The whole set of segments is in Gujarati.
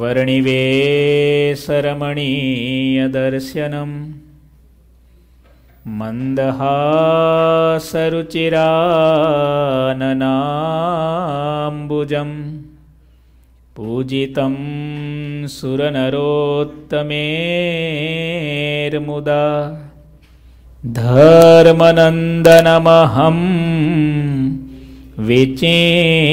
वर्णिवेसरमणीयदर्शनम् मन्दहासरुचिराननाम्बुजम् पूजितं सुरनरोत्तमेर्मुदा धर्मनन्दनमहं विचिन्तये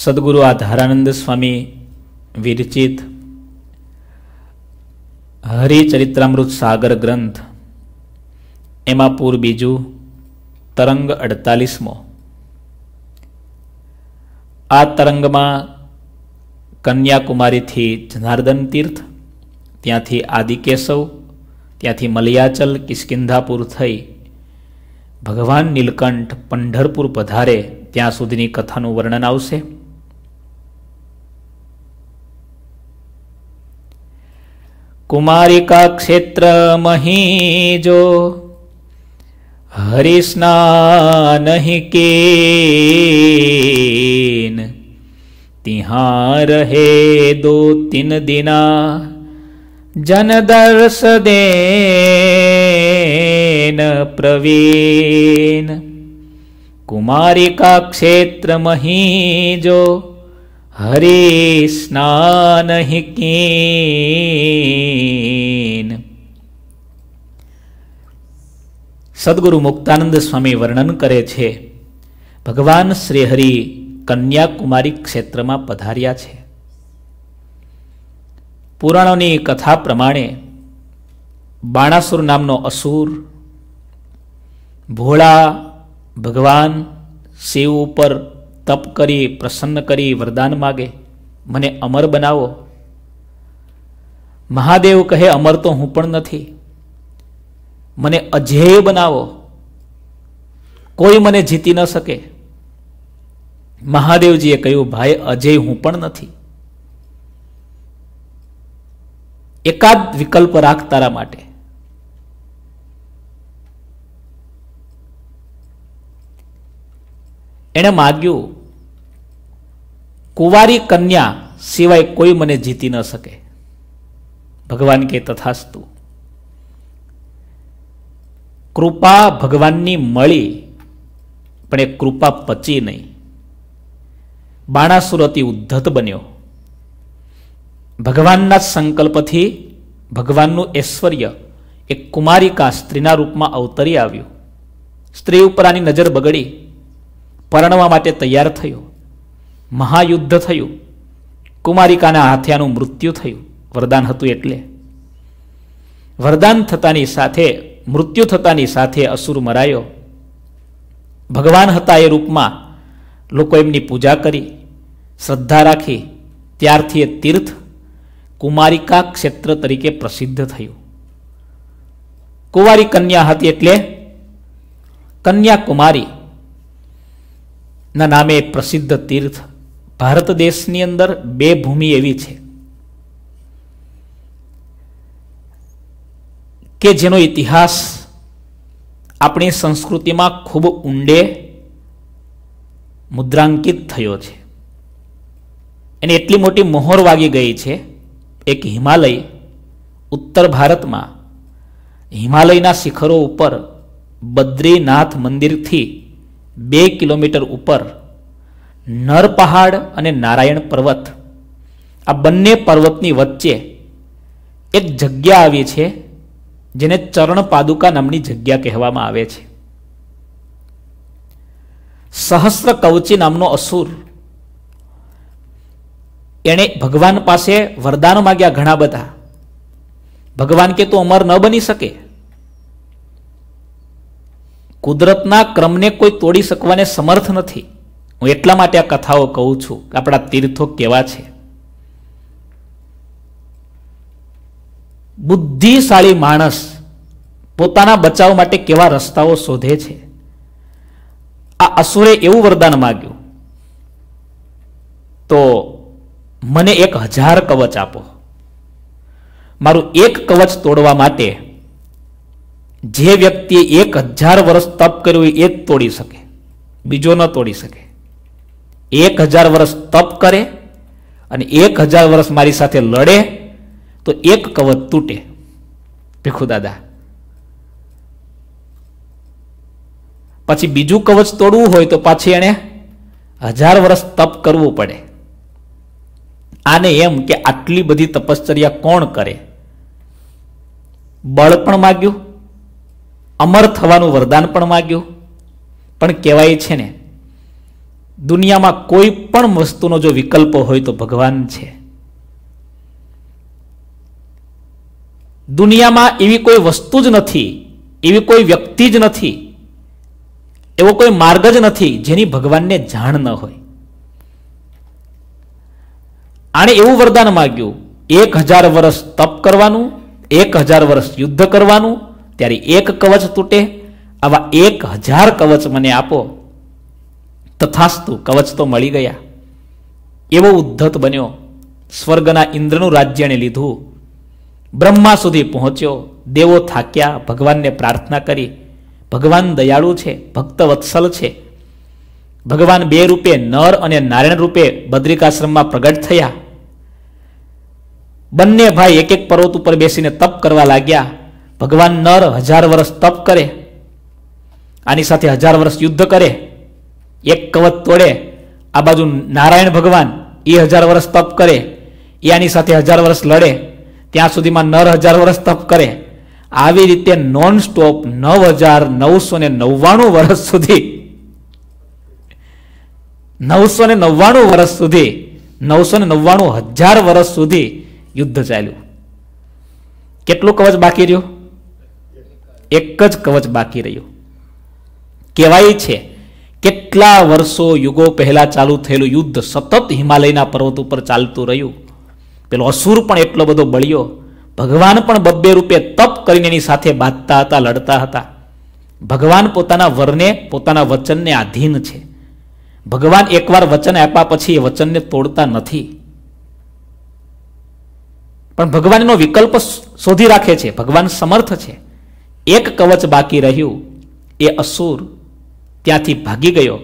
સદગુરુ આધારાનંદ સ્વામી વિરચિત હરિચરિત્રામૃત સાગર ગ્રંથ એમાં પૂર બીજું તરંગ અડતાલીસમો આ તરંગમાં કન્યાકુમારીથી જનાર્દન તીર્થ ત્યાંથી આદિકેશવ ત્યાંથી મલિયાચલ કિસ્કિંધાપુર થઈ ભગવાન નીલકંઠ પંઢરપુર પધારે ત્યાં સુધીની કથાનું વર્ણન આવશે કુમારિકા ક્ષેત્ર મહીજો હરિષ્ણા નહીં કેન ત્યાં રહે દો તીન દિના જન દર્શ દેન પ્રવીણ કુમારિકા ક્ષેત્ર મહીજો હરે સ્નાન કેન સદગુરુ મુક્તાનંદ સ્વામી વર્ણન કરે છે ભગવાન શ્રી કન્યાકુમારી ક્ષેત્રમાં પધાર્યા છે પુરાણોની કથા પ્રમાણે બાણાસુર નામનો અસુર ભોળા ભગવાન શિવ ઉપર તપ કરી પ્રસન્ન કરી વરદાન માગે મને અમર બનાવો મહાદેવ કહે અમર તો હું પણ નથી મને અજેય બનાવો કોઈ મને જીતી ન શકે મહાદેવજીએ કહ્યું ભાઈ અજય હું પણ નથી એકાદ વિકલ્પ રાખ તારા માટે એણે માગ્યું કુંવારી કન્યા સિવાય કોઈ મને જીતી ન શકે ભગવાન કે તથાસ્તુ કૃપા ભગવાનની મળી પણ એ કૃપા પચી નહીં બાણાસુરતી ઉદ્ધત બન્યો ભગવાનના સંકલ્પથી ભગવાનનું ઐશ્વર્ય એ કુમારિકા સ્ત્રીના રૂપમાં અવતરી આવ્યું સ્ત્રી ઉપર આની નજર બગડી પરણવા માટે તૈયાર થયો મહાયુદ્ધ થયું કુમારિકાના હાથિયાનું મૃત્યુ થયું વરદાન હતું એટલે વરદાન થતાની સાથે મૃત્યુ થતાની સાથે અસુર મરાયો ભગવાન હતા એ રૂપમાં લોકો એમની પૂજા કરી શ્રદ્ધા રાખી ત્યારથી એ તીર્થ કુમારિકા ક્ષેત્ર તરીકે પ્રસિદ્ધ થયું કુંવારી કન્યા હતી એટલે કન્યાકુમારી ના નામે પ્રસિદ્ધ તીર્થ ભારત દેશની અંદર બે ભૂમિ એવી છે કે જેનો ઇતિહાસ આપણી સંસ્કૃતિમાં ખૂબ ઊંડે મુદ્રાંકિત થયો છે એને એટલી મોટી મોહર વાગી ગઈ છે એક હિમાલય ઉત્તર ભારતમાં હિમાલયના શિખરો ઉપર બદ્રીનાથ મંદિરથી બે કિલોમીટર ઉપર નર પહાડ અને નારાયણ પર્વત આ બંને પર્વતની વચ્ચે એક જગ્યા આવી છે જેને ચરણ પાદુકા નામની જગ્યા કહેવામાં આવે છે સહસ્ર કવચી નામનો અસુર એણે ભગવાન પાસે વરદાન માગ્યા ઘણા બધા ભગવાન કે તું અમર ન બની શકે કુદરતના ક્રમને કોઈ તોડી શકવાને સમર્થ નથી હું એટલા માટે આ કથાઓ કહું છું કે આપણા તીર્થો કેવા છે બુદ્ધિશાળી માણસ પોતાના બચાવ માટે કેવા રસ્તાઓ શોધે છે આ અસુરે એવું વરદાન માગ્યું તો મને એક હજાર કવચ આપો મારું એક કવચ તોડવા માટે જે વ્યક્તિએ એક હજાર વર્ષ તપ કર્યું એ જ તોડી શકે બીજો ન તોડી શકે એક હજાર વર્ષ તપ કરે અને એક હજાર વર્ષ મારી સાથે લડે તો એક કવચ તૂટે દાદા પછી બીજું કવચ તોડવું હોય તો પાછી એણે હજાર વર્ષ તપ કરવું પડે આને એમ કે આટલી બધી તપશ્ચર્યા કોણ કરે બળ પણ માગ્યું અમર થવાનું વરદાન પણ માગ્યું પણ કહેવાય છે ને દુનિયામાં કોઈ પણ વસ્તુનો જો વિકલ્પ હોય તો ભગવાન છે દુનિયામાં એવી કોઈ વસ્તુ જ નથી એવી કોઈ વ્યક્તિ જ નથી એવો કોઈ માર્ગ જ નથી જેની ભગવાનને જાણ ન હોય આણે એવું વરદાન માગ્યું એક હજાર વર્ષ તપ કરવાનું એક હજાર વર્ષ યુદ્ધ કરવાનું ત્યારે એક કવચ તૂટે આવા એક હજાર કવચ મને આપો તથાસ્તુ કવચ તો મળી ગયા એવો ઉદ્ધત બન્યો સ્વર્ગના ઇન્દ્રનું રાજ્યને લીધું બ્રહ્મા સુધી પહોંચ્યો દેવો થાક્યા ભગવાનને પ્રાર્થના કરી ભગવાન દયાળુ છે ભક્ત વત્સલ છે ભગવાન બે રૂપે નર અને નારાયણ રૂપે બદ્રિકાશ્રમમાં પ્રગટ થયા બંને ભાઈ એક એક પર્વત ઉપર બેસીને તપ કરવા લાગ્યા ભગવાન નર હજાર વર્ષ તપ કરે આની સાથે હજાર વર્ષ યુદ્ધ કરે એક કવચ તોડે આ બાજુ નારાયણ ભગવાન એ હજાર વર્ષ તપ કરે એ આની સાથે હજાર વર્ષ લડે ત્યાં સુધીમાં નર હજાર વર્ષ તપ કરે આવી રીતે નોન સ્ટોપ નવ હજાર નવસો ને નવ્વાણું વર્ષ સુધી નવસો ને નવ્વાણું વર્ષ સુધી નવસો ને નવ્વાણું હજાર વર્ષ સુધી યુદ્ધ ચાલ્યું કેટલું કવચ બાકી રહ્યું એક જ કવચ બાકી રહ્યું કહેવાય છે કેટલા વર્ષો યુગો પહેલાં ચાલુ થયેલું યુદ્ધ સતત હિમાલયના પર્વત ઉપર ચાલતું રહ્યું પેલો અસુર પણ એટલો બધો બળ્યો ભગવાન પણ બબ્બે રૂપે તપ કરીને એની સાથે બાંધતા હતા લડતા હતા ભગવાન પોતાના વરને પોતાના વચનને આધીન છે ભગવાન એકવાર વચન આપ્યા પછી એ વચનને તોડતા નથી પણ ભગવાનનો વિકલ્પ શોધી રાખે છે ભગવાન સમર્થ છે એક કવચ બાકી રહ્યું એ અસુર ત્યાંથી ભાગી ગયો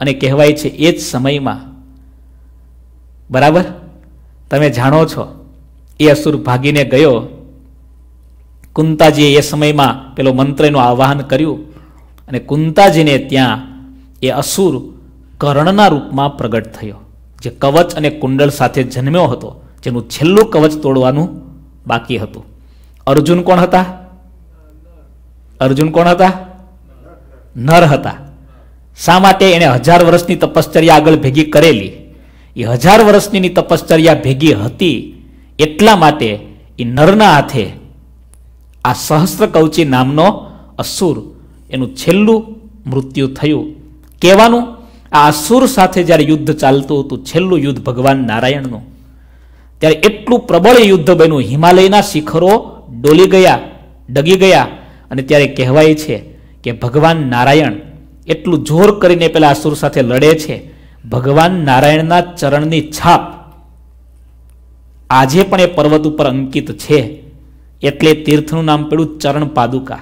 અને કહેવાય છે એ જ સમયમાં બરાબર તમે જાણો છો એ અસુર ભાગીને ગયો કુંતાજીએ એ સમયમાં પેલો મંત્રનું આવાહન કર્યું અને કુંતાજીને ત્યાં એ અસુર કર્ણના રૂપમાં પ્રગટ થયો જે કવચ અને કુંડળ સાથે જન્મ્યો હતો જેનું છેલ્લું કવચ તોડવાનું બાકી હતું અર્જુન કોણ હતા અર્જુન કોણ હતા નર હતા શા માટે એણે હજાર વર્ષની તપશ્ચર્યા આગળ ભેગી કરેલી એ હજાર વર્ષની તપશ્ચર્યા ભેગી હતી એટલા માટે એ નરના હાથે આ સહસ્ત્ર કવચી નામનો અસુર એનું છેલ્લું મૃત્યુ થયું કહેવાનું આ અસુર સાથે જ્યારે યુદ્ધ ચાલતું હતું છેલ્લું યુદ્ધ ભગવાન નારાયણનું ત્યારે એટલું પ્રબળ યુદ્ધ બન્યું હિમાલયના શિખરો ડોલી ગયા ડગી ગયા અને ત્યારે કહેવાય છે કે ભગવાન નારાયણ એટલું જોર કરીને પેલા અસુર સાથે લડે છે ભગવાન નારાયણના ચરણની છાપ આજે પણ એ પર્વત ઉપર અંકિત છે એટલે તીર્થનું નામ પડ્યું ચરણ પાદુકા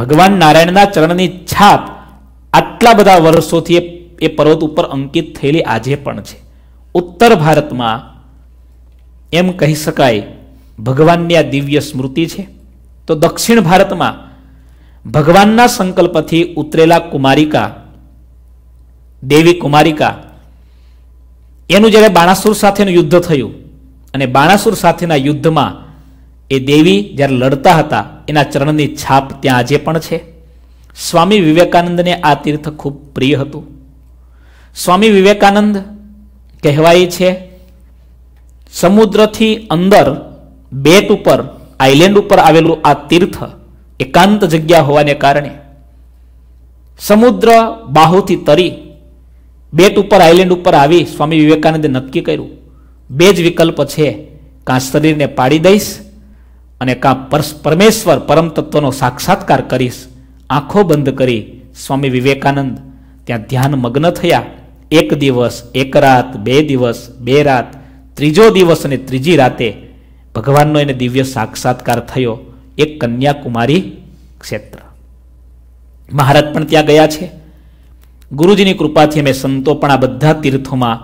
ભગવાન નારાયણના ચરણની છાપ આટલા બધા વર્ષોથી એ પર્વત ઉપર અંકિત થયેલી આજે પણ છે ઉત્તર ભારતમાં એમ કહી શકાય ભગવાનની આ દિવ્ય સ્મૃતિ છે તો દક્ષિણ ભારતમાં ભગવાનના સંકલ્પથી ઉતરેલા કુમારિકા દેવી કુમારિકા એનું જ્યારે બાણાસુર સાથેનું યુદ્ધ થયું અને બાણાસુર સાથેના યુદ્ધમાં એ દેવી જ્યારે લડતા હતા એના ચરણની છાપ ત્યાં આજે પણ છે સ્વામી વિવેકાનંદને આ તીર્થ ખૂબ પ્રિય હતું સ્વામી વિવેકાનંદ કહેવાય છે સમુદ્રથી અંદર બેટ ઉપર આઇલેન્ડ ઉપર આવેલું આ તીર્થ એકાંત જગ્યા હોવાને કારણે સમુદ્ર બાહુથી તરી બેટ ઉપર આઇલેન્ડ ઉપર આવી સ્વામી વિવેકાનંદે નક્કી કર્યું બે જ વિકલ્પ છે કાં શરીરને પાડી દઈશ અને કાં પરમેશ્વર પરમ તત્વનો સાક્ષાત્કાર કરીશ આંખો બંધ કરી સ્વામી વિવેકાનંદ ત્યાં ધ્યાન મગ્ન થયા એક દિવસ એક રાત બે દિવસ બે રાત ત્રીજો દિવસ અને ત્રીજી રાતે ભગવાનનો એને દિવ્ય સાક્ષાત્કાર થયો એક કન્યાકુમારી ક્ષેત્ર મહારાજ પણ ત્યાં ગયા છે ગુરુજીની કૃપાથી અમે સંતો પણ આ બધા તીર્થોમાં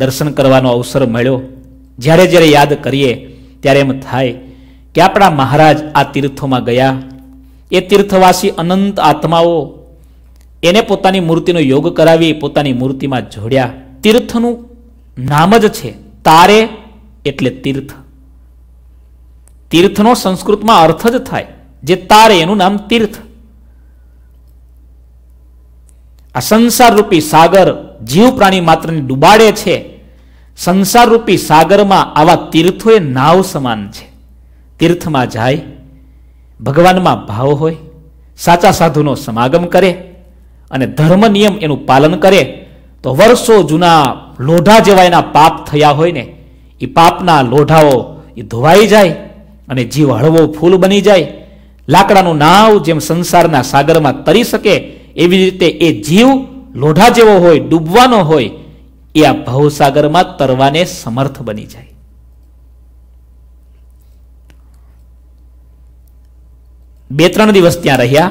દર્શન કરવાનો અવસર મળ્યો જ્યારે જ્યારે યાદ કરીએ ત્યારે એમ થાય કે આપણા મહારાજ આ તીર્થોમાં ગયા એ તીર્થવાસી અનંત આત્માઓ એને પોતાની મૂર્તિનો યોગ કરાવી પોતાની મૂર્તિમાં જોડ્યા તીર્થનું નામ જ છે તારે એટલે તીર્થ તીર્થનો સંસ્કૃતમાં અર્થ જ થાય જે તારે એનું નામ તીર્થ આ સંસારરૂપી સાગર જીવ પ્રાણી માત્રને ડૂબાડે છે સંસારરૂપી સાગરમાં આવા તીર્થો એ નાવ સમાન છે તીર્થમાં જાય ભગવાનમાં ભાવ હોય સાચા સાધુનો સમાગમ કરે અને ધર્મ નિયમ એનું પાલન કરે તો વર્ષો જૂના લોઢા જેવા એના પાપ થયા હોય ને એ પાપના લોઢાઓ એ ધોવાઈ જાય અને જીવ હળવો ફૂલ બની જાય લાકડાનું નાવ જેમ સંસારના સાગરમાં તરી શકે એવી રીતે એ જીવ લોઢા જેવો હોય ડૂબવાનો હોય એ આ ભવસાગરમાં તરવાને સમર્થ બની જાય બે ત્રણ દિવસ ત્યાં રહ્યા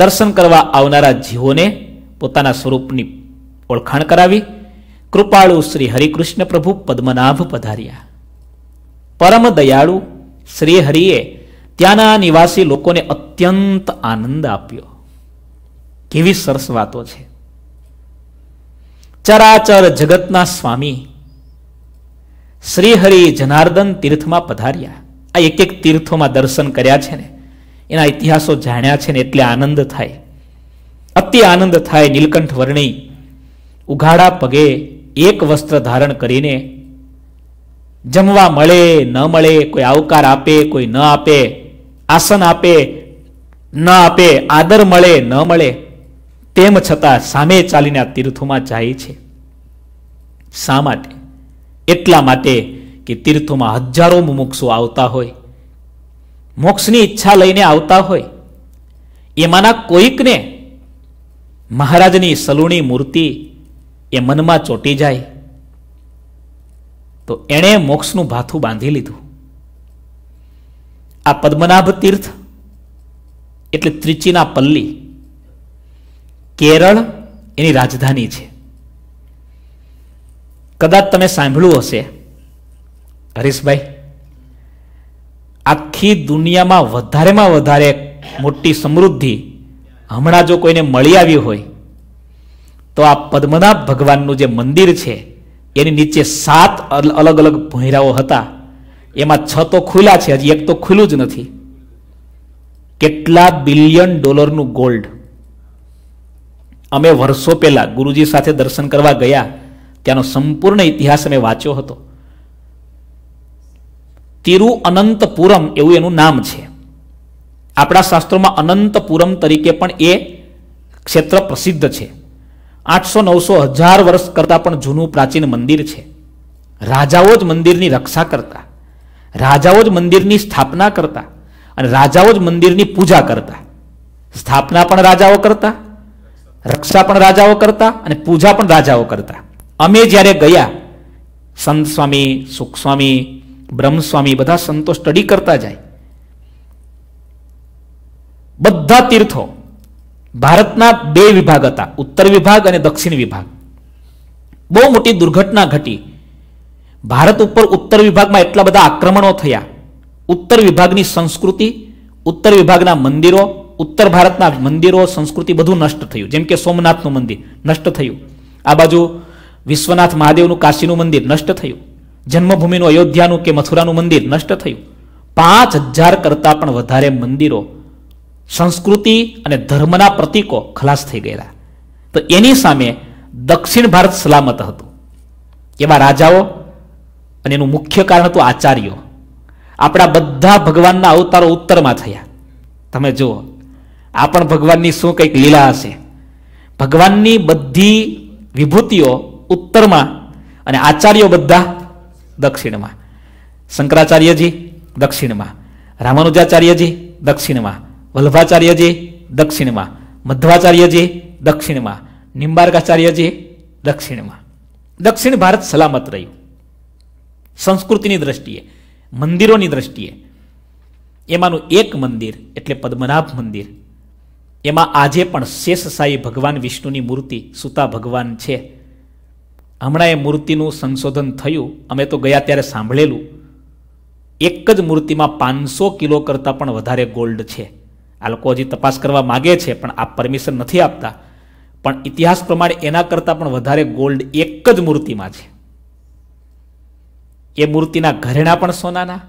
દર્શન કરવા આવનારા જીવોને પોતાના સ્વરૂપની ઓળખાણ કરાવી કૃપાળુ શ્રી હરિકૃષ્ણ પ્રભુ પદ્મનાભ પધાર્યા પરમ દયાળુ શ્રીહરિએ ત્યાંના નિવાસી લોકોને અત્યંત આનંદ આપ્યો કેવી સરસ વાતો છે ચરાચર જગતના સ્વામી શ્રીહરિ જનાર્દન તીર્થમાં પધાર્યા આ એક એક તીર્થોમાં દર્શન કર્યા છે ને એના ઇતિહાસો જાણ્યા છે ને એટલે આનંદ થાય અતિ આનંદ થાય નીલકંઠ વર્ણી ઉઘાડા પગે એક વસ્ત્ર ધારણ કરીને જમવા મળે ન મળે કોઈ આવકાર આપે કોઈ ન આપે આસન આપે ન આપે આદર મળે ન મળે તેમ છતાં સામે ચાલીને આ તીર્થોમાં જાય છે શા માટે એટલા માટે કે તીર્થોમાં હજારો મુમુક્ષો આવતા હોય મોક્ષની ઈચ્છા લઈને આવતા હોય એમાંના કોઈકને મહારાજની સલુણી મૂર્તિ એ મનમાં ચોંટી જાય તો એણે મોક્ષનું ભાથું બાંધી લીધું આ પદ્મનાભ તીર્થ એટલે ત્રિચીના પલ્લી કેરળ એની રાજધાની છે કદાચ તમે સાંભળ્યું હશે હરીશભાઈ આખી દુનિયામાં વધારેમાં વધારે મોટી સમૃદ્ધિ હમણાં જો કોઈને મળી આવી હોય તો આ પદ્મનાભ ભગવાનનું જે મંદિર છે એની નીચે સાત અલગ અલગ ભૈરાઓ હતા એમાં છ તો ખુલ્લા છે હજી એક તો ખુલ્લું જ નથી કેટલા બિલિયન ડોલરનું ગોલ્ડ અમે વર્ષો પહેલાં ગુરુજી સાથે દર્શન કરવા ગયા ત્યાંનો સંપૂર્ણ ઇતિહાસ અમે વાંચ્યો હતો તિરુઅનંતપુરમ એવું એનું નામ છે આપણા શાસ્ત્રોમાં અનંતપુરમ તરીકે પણ એ ક્ષેત્ર પ્રસિદ્ધ છે આઠસો નવસો હજાર વર્ષ કરતાં પણ જૂનું પ્રાચીન મંદિર છે રાજાઓ જ મંદિરની રક્ષા કરતા રાજાઓ જ મંદિરની સ્થાપના કરતા અને રાજાઓ જ મંદિરની પૂજા કરતા સ્થાપના પણ રાજાઓ કરતા રક્ષા પણ રાજાઓ કરતા અને પૂજા પણ રાજાઓ કરતા અમે જ્યારે ગયા સંત સ્વામી સુખસ્વામી બ્રહ્મસ્વામી બધા સંતો સ્ટડી કરતા જાય બધા તીર્થો ભારતના બે વિભાગ હતા ઉત્તર વિભાગ અને દક્ષિણ વિભાગ બહુ મોટી દુર્ઘટના ઘટી ભારત ઉપર ઉત્તર વિભાગમાં એટલા બધા આક્રમણો થયા ઉત્તર વિભાગની સંસ્કૃતિ ઉત્તર વિભાગના મંદિરો ઉત્તર ભારતના મંદિરો સંસ્કૃતિ બધું નષ્ટ થયું જેમ કે સોમનાથનું મંદિર નષ્ટ થયું આ બાજુ વિશ્વનાથ મહાદેવનું કાશીનું મંદિર નષ્ટ થયું જન્મભૂમિનું અયોધ્યાનું કે મથુરાનું મંદિર નષ્ટ થયું પાંચ હજાર કરતાં પણ વધારે મંદિરો સંસ્કૃતિ અને ધર્મના પ્રતિકો ખલાસ થઈ ગયેલા તો એની સામે દક્ષિણ ભારત સલામત હતું એમાં રાજાઓ અને એનું મુખ્ય કારણ હતું આચાર્યો આપણા બધા ભગવાનના અવતારો ઉત્તરમાં થયા તમે જુઓ આ પણ ભગવાનની શું કંઈક લીલા હશે ભગવાનની બધી વિભૂતિઓ ઉત્તરમાં અને આચાર્યો બધા દક્ષિણમાં શંકરાચાર્યજી દક્ષિણમાં રામાનુજાચાર્યજી દક્ષિણમાં વલ્લભાચાર્યજી દક્ષિણમાં મધ્વાચાર્યજી દક્ષિણમાં નિંબાર્કાચાર્યજી દક્ષિણમાં દક્ષિણ ભારત સલામત રહ્યું સંસ્કૃતિની દ્રષ્ટિએ મંદિરોની દ્રષ્ટિએ એમાંનું એક મંદિર એટલે પદ્મનાભ મંદિર એમાં આજે પણ શેષ શેષશાહી ભગવાન વિષ્ણુની મૂર્તિ સુતા ભગવાન છે હમણાં એ મૂર્તિનું સંશોધન થયું અમે તો ગયા ત્યારે સાંભળેલું એક જ મૂર્તિમાં પાંચસો કિલો કરતાં પણ વધારે ગોલ્ડ છે આ લોકો હજી તપાસ કરવા માગે છે પણ આ પરમિશન નથી આપતા પણ ઇતિહાસ પ્રમાણે એના કરતાં પણ વધારે ગોલ્ડ એક જ મૂર્તિમાં છે એ મૂર્તિના ઘરેણા પણ સોનાના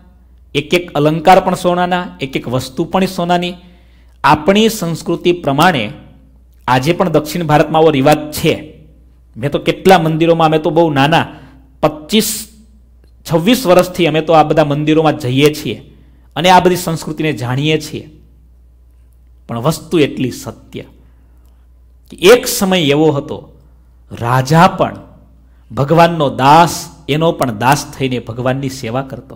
એક એક અલંકાર પણ સોનાના એક એક વસ્તુ પણ સોનાની આપણી સંસ્કૃતિ પ્રમાણે આજે પણ દક્ષિણ ભારતમાં આવો રિવાજ છે મેં તો કેટલા મંદિરોમાં અમે તો બહુ નાના પચીસ છવ્વીસ વર્ષથી અમે તો આ બધા મંદિરોમાં જઈએ છીએ અને આ બધી સંસ્કૃતિને જાણીએ છીએ પણ વસ્તુ એટલી સત્ય એક સમય એવો હતો રાજા પણ ભગવાનનો દાસ એનો પણ દાસ થઈને ભગવાનની સેવા કરતો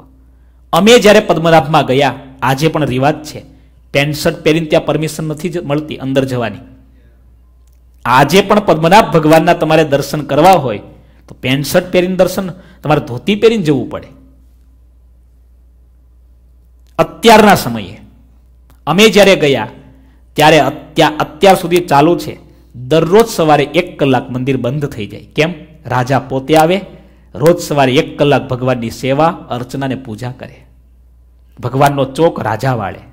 અમે જ્યારે પદ્મનાભમાં ગયા આજે પણ રિવાજ છે પેન્ટ શર્ટ પહેરીને ત્યાં પરમિશન નથી મળતી અંદર જવાની આજે પણ પદ્મનાભ ભગવાનના તમારે દર્શન કરવા હોય તો પેન્ટ શર્ટ પહેરીને દર્શન તમારે ધોતી પહેરીને જવું પડે અત્યારના સમયે અમે જ્યારે ગયા ત્યારે અત્યાર સુધી ચાલુ છે દરરોજ સવારે એક કલાક મંદિર બંધ થઈ જાય કેમ રાજા પોતે આવે રોજ સવારે એક કલાક ભગવાનની સેવા અર્ચનાને પૂજા કરે ભગવાનનો ચોક રાજા વાળે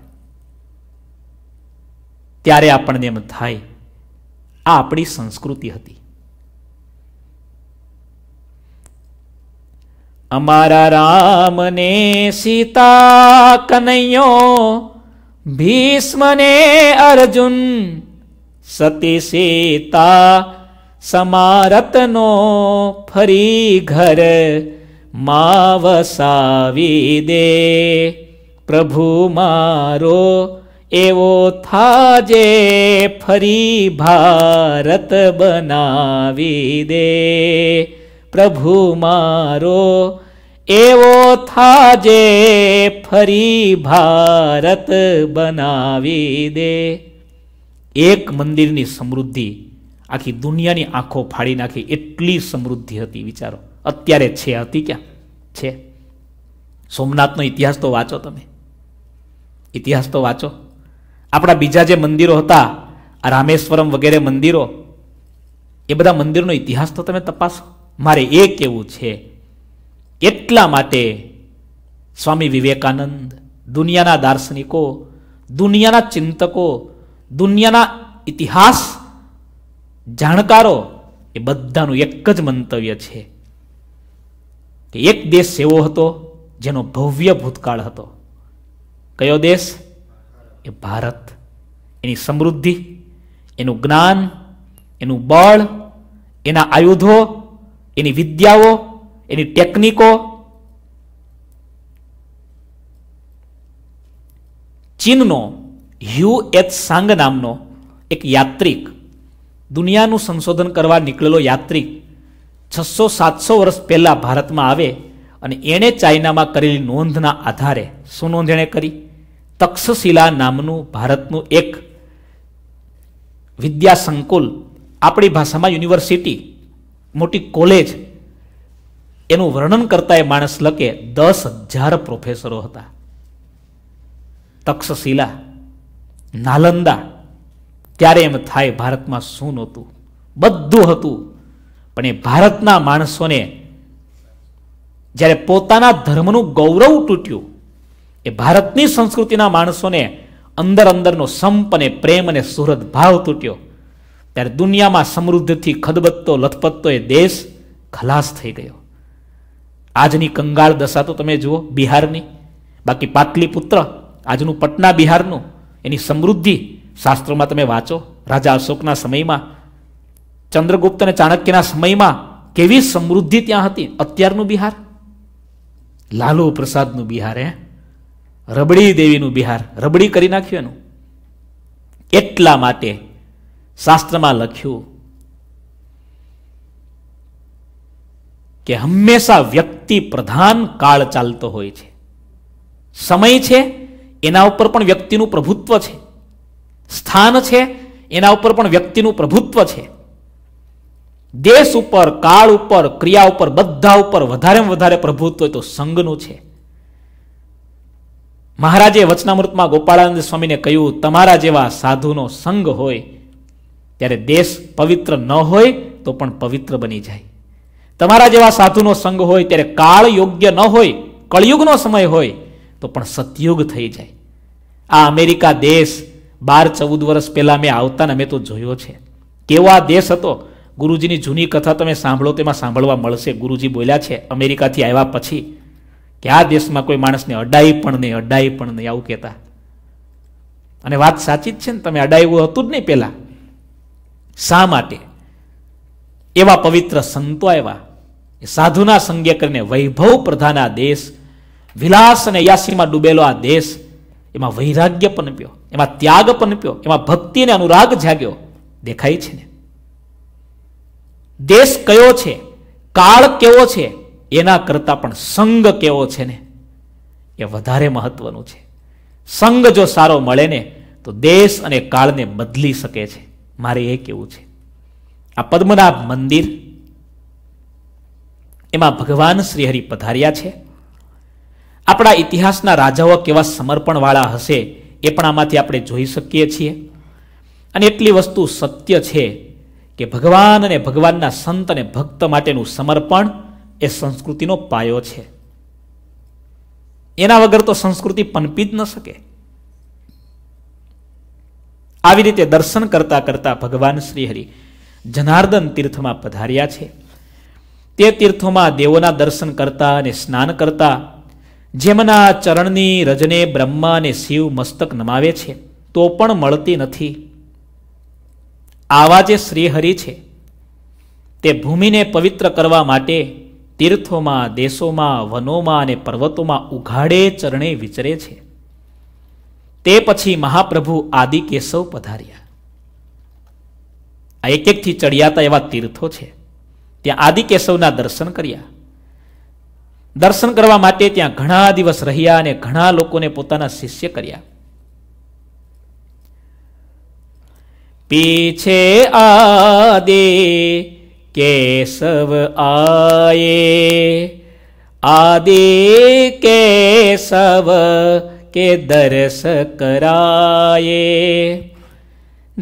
ત્યારે આપણને એમ થાય આ આપણી સંસ્કૃતિ હતી અમારા રામ ને સીતા કનૈયો ભીષ્મને અર્જુન સતી સીતા સમારતનો ફરી ઘર માં વસાવી દે પ્રભુ મારો એવો થાજે ફરી ભારત બનાવી દે પ્રભુ મારો એવો થાજે ફરી ભારત બનાવી દે એક મંદિરની સમૃદ્ધિ આખી દુનિયાની આંખો ફાડી નાખી એટલી સમૃદ્ધિ હતી વિચારો અત્યારે છે હતી ક્યાં છે સોમનાથનો ઇતિહાસ તો વાંચો તમે ઇતિહાસ તો વાંચો આપણા બીજા જે મંદિરો હતા આ રામેશ્વરમ વગેરે મંદિરો એ બધા મંદિરનો ઇતિહાસ તો તમે તપાસો મારે એ કેવું છે એટલા માટે સ્વામી વિવેકાનંદ દુનિયાના દાર્શનિકો દુનિયાના ચિંતકો દુનિયાના ઇતિહાસ જાણકારો એ બધાનું એક જ મંતવ્ય છે કે એક દેશ એવો હતો જેનો ભવ્ય ભૂતકાળ હતો કયો દેશ એ ભારત એની સમૃદ્ધિ એનું જ્ઞાન એનું બળ એના આયુધો એની વિદ્યાઓ એની ટેકનિકો ચીનનો હ્યુ એચ સાંગ નામનો એક યાત્રિક દુનિયાનું સંશોધન કરવા નીકળેલો યાત્રિક છસો સાતસો વર્ષ પહેલાં ભારતમાં આવે અને એણે ચાઇનામાં કરેલી નોંધના આધારે શું નોંધ એણે કરી તક્ષશિલા નામનું ભારતનું એક વિદ્યા સંકુલ આપણી ભાષામાં યુનિવર્સિટી મોટી કોલેજ એનું વર્ણન કરતા એ માણસ લખે દસ હજાર પ્રોફેસરો હતા તક્ષશિલા નાલંદા ત્યારે એમ થાય ભારતમાં શું નહોતું બધું હતું પણ એ ભારતના માણસોને જ્યારે પોતાના ધર્મનું ગૌરવ તૂટ્યું એ ભારતની સંસ્કૃતિના માણસોને અંદર અંદરનો સંપ અને પ્રેમ અને સુહૃદ ભાવ તૂટ્યો ત્યારે દુનિયામાં સમૃદ્ધિથી ખદબત્તો લથપત્તો એ દેશ ખલાસ થઈ ગયો આજની કંગાળ દશા તો તમે જુઓ બિહારની બાકી પાટલીપુત્ર આજનું પટના બિહારનું એની સમૃદ્ધિ શાસ્ત્રોમાં તમે વાંચો રાજા અશોકના સમયમાં ચંદ્રગુપ્ત અને ચાણક્યના સમયમાં કેવી સમૃદ્ધિ ત્યાં હતી અત્યારનું બિહાર લાલુ પ્રસાદનું બિહાર હે રબડી દેવીનું બિહાર રબડી કરી નાખ્યું એનું એટલા માટે શાસ્ત્રમાં લખ્યું કે હંમેશા વ્યક્તિ વ્યક્તિ પ્રધાન કાળ ચાલતો હોય છે સમય છે એના ઉપર પણ વ્યક્તિનું પ્રભુત્વ છે સ્થાન છે એના ઉપર પણ વ્યક્તિનું પ્રભુત્વ છે દેશ ઉપર કાળ ઉપર ક્રિયા ઉપર બધા ઉપર વધારે વધારે પ્રભુત્વ તો સંઘનું છે મહારાજે વચનામૃતમાં ગોપાળાનંદ સ્વામીને કહ્યું તમારા જેવા સાધુનો સંઘ હોય ત્યારે દેશ પવિત્ર ન હોય તો પણ પવિત્ર બની જાય તમારા જેવા સાધુનો સંગ હોય ત્યારે કાળ યોગ્ય ન હોય કળિયુગનો સમય હોય તો પણ સતયુગ થઈ જાય આ અમેરિકા દેશ બાર ચૌદ વર્ષ પહેલાં મેં આવતાને મેં તો જોયો છે કેવો આ દેશ હતો ગુરુજીની જૂની કથા તમે સાંભળો તેમાં સાંભળવા મળશે ગુરુજી બોલ્યા છે અમેરિકાથી આવ્યા પછી કે આ દેશમાં કોઈ માણસને અડાઈ પણ નહીં અડાઈ પણ નહીં આવું કહેતા અને વાત સાચી જ છે ને તમે અડાયું હતું જ નહીં પહેલાં શા માટે એવા પવિત્ર સંતો આવ્યા સાધુના સંજ્ઞા કરીને વૈભવ પ્રધાન આ દેશ વિલાસ અને યાસીમાં ડૂબેલો આ દેશ એમાં વૈરાગ્ય પનપ્યો એમાં ત્યાગ પનપ્યો એમાં ભક્તિ અને અનુરાગ જાગ્યો દેખાય છે ને દેશ કયો છે કાળ કેવો છે એના કરતા પણ સંગ કેવો છે ને એ વધારે મહત્વનું છે સંગ જો સારો મળે ને તો દેશ અને કાળને બદલી શકે છે મારે એ કેવું છે આ પદ્મનાભ મંદિર એમાં ભગવાન શ્રીહરિ પધાર્યા છે આપણા ઇતિહાસના રાજાઓ કેવા સમર્પણવાળા હશે એ પણ આમાંથી આપણે જોઈ શકીએ છીએ અને એટલી વસ્તુ સત્ય છે કે ભગવાન અને ભગવાનના સંત અને ભક્ત માટેનું સમર્પણ એ સંસ્કૃતિનો પાયો છે એના વગર તો સંસ્કૃતિ પનપી જ ન શકે આવી રીતે દર્શન કરતા કરતા ભગવાન શ્રીહરિ જનાર્દન તીર્થમાં પધાર્યા છે તે તીર્થોમાં દેવોના દર્શન કરતા અને સ્નાન કરતા જેમના ચરણની રજને બ્રહ્મા અને શિવ મસ્તક નમાવે છે તો પણ મળતી નથી આવા જે શ્રીહરિ છે તે ભૂમિને પવિત્ર કરવા માટે તીર્થોમાં દેશોમાં વનોમાં અને પર્વતોમાં ઉઘાડે ચરણે વિચરે છે તે પછી મહાપ્રભુ આદિ કેશવ પધાર્યા આ એક એકથી ચડિયાતા એવા તીર્થો છે ત્યાં આદિકેશવના દર્શન કર્યા દર્શન કરવા માટે ત્યાં ઘણા દિવસ રહ્યા અને ઘણા લોકોને પોતાના શિષ્ય કર્યા પીછે આદે કેશવ આયે આદિ કેશવ કે દર્શ કરાયે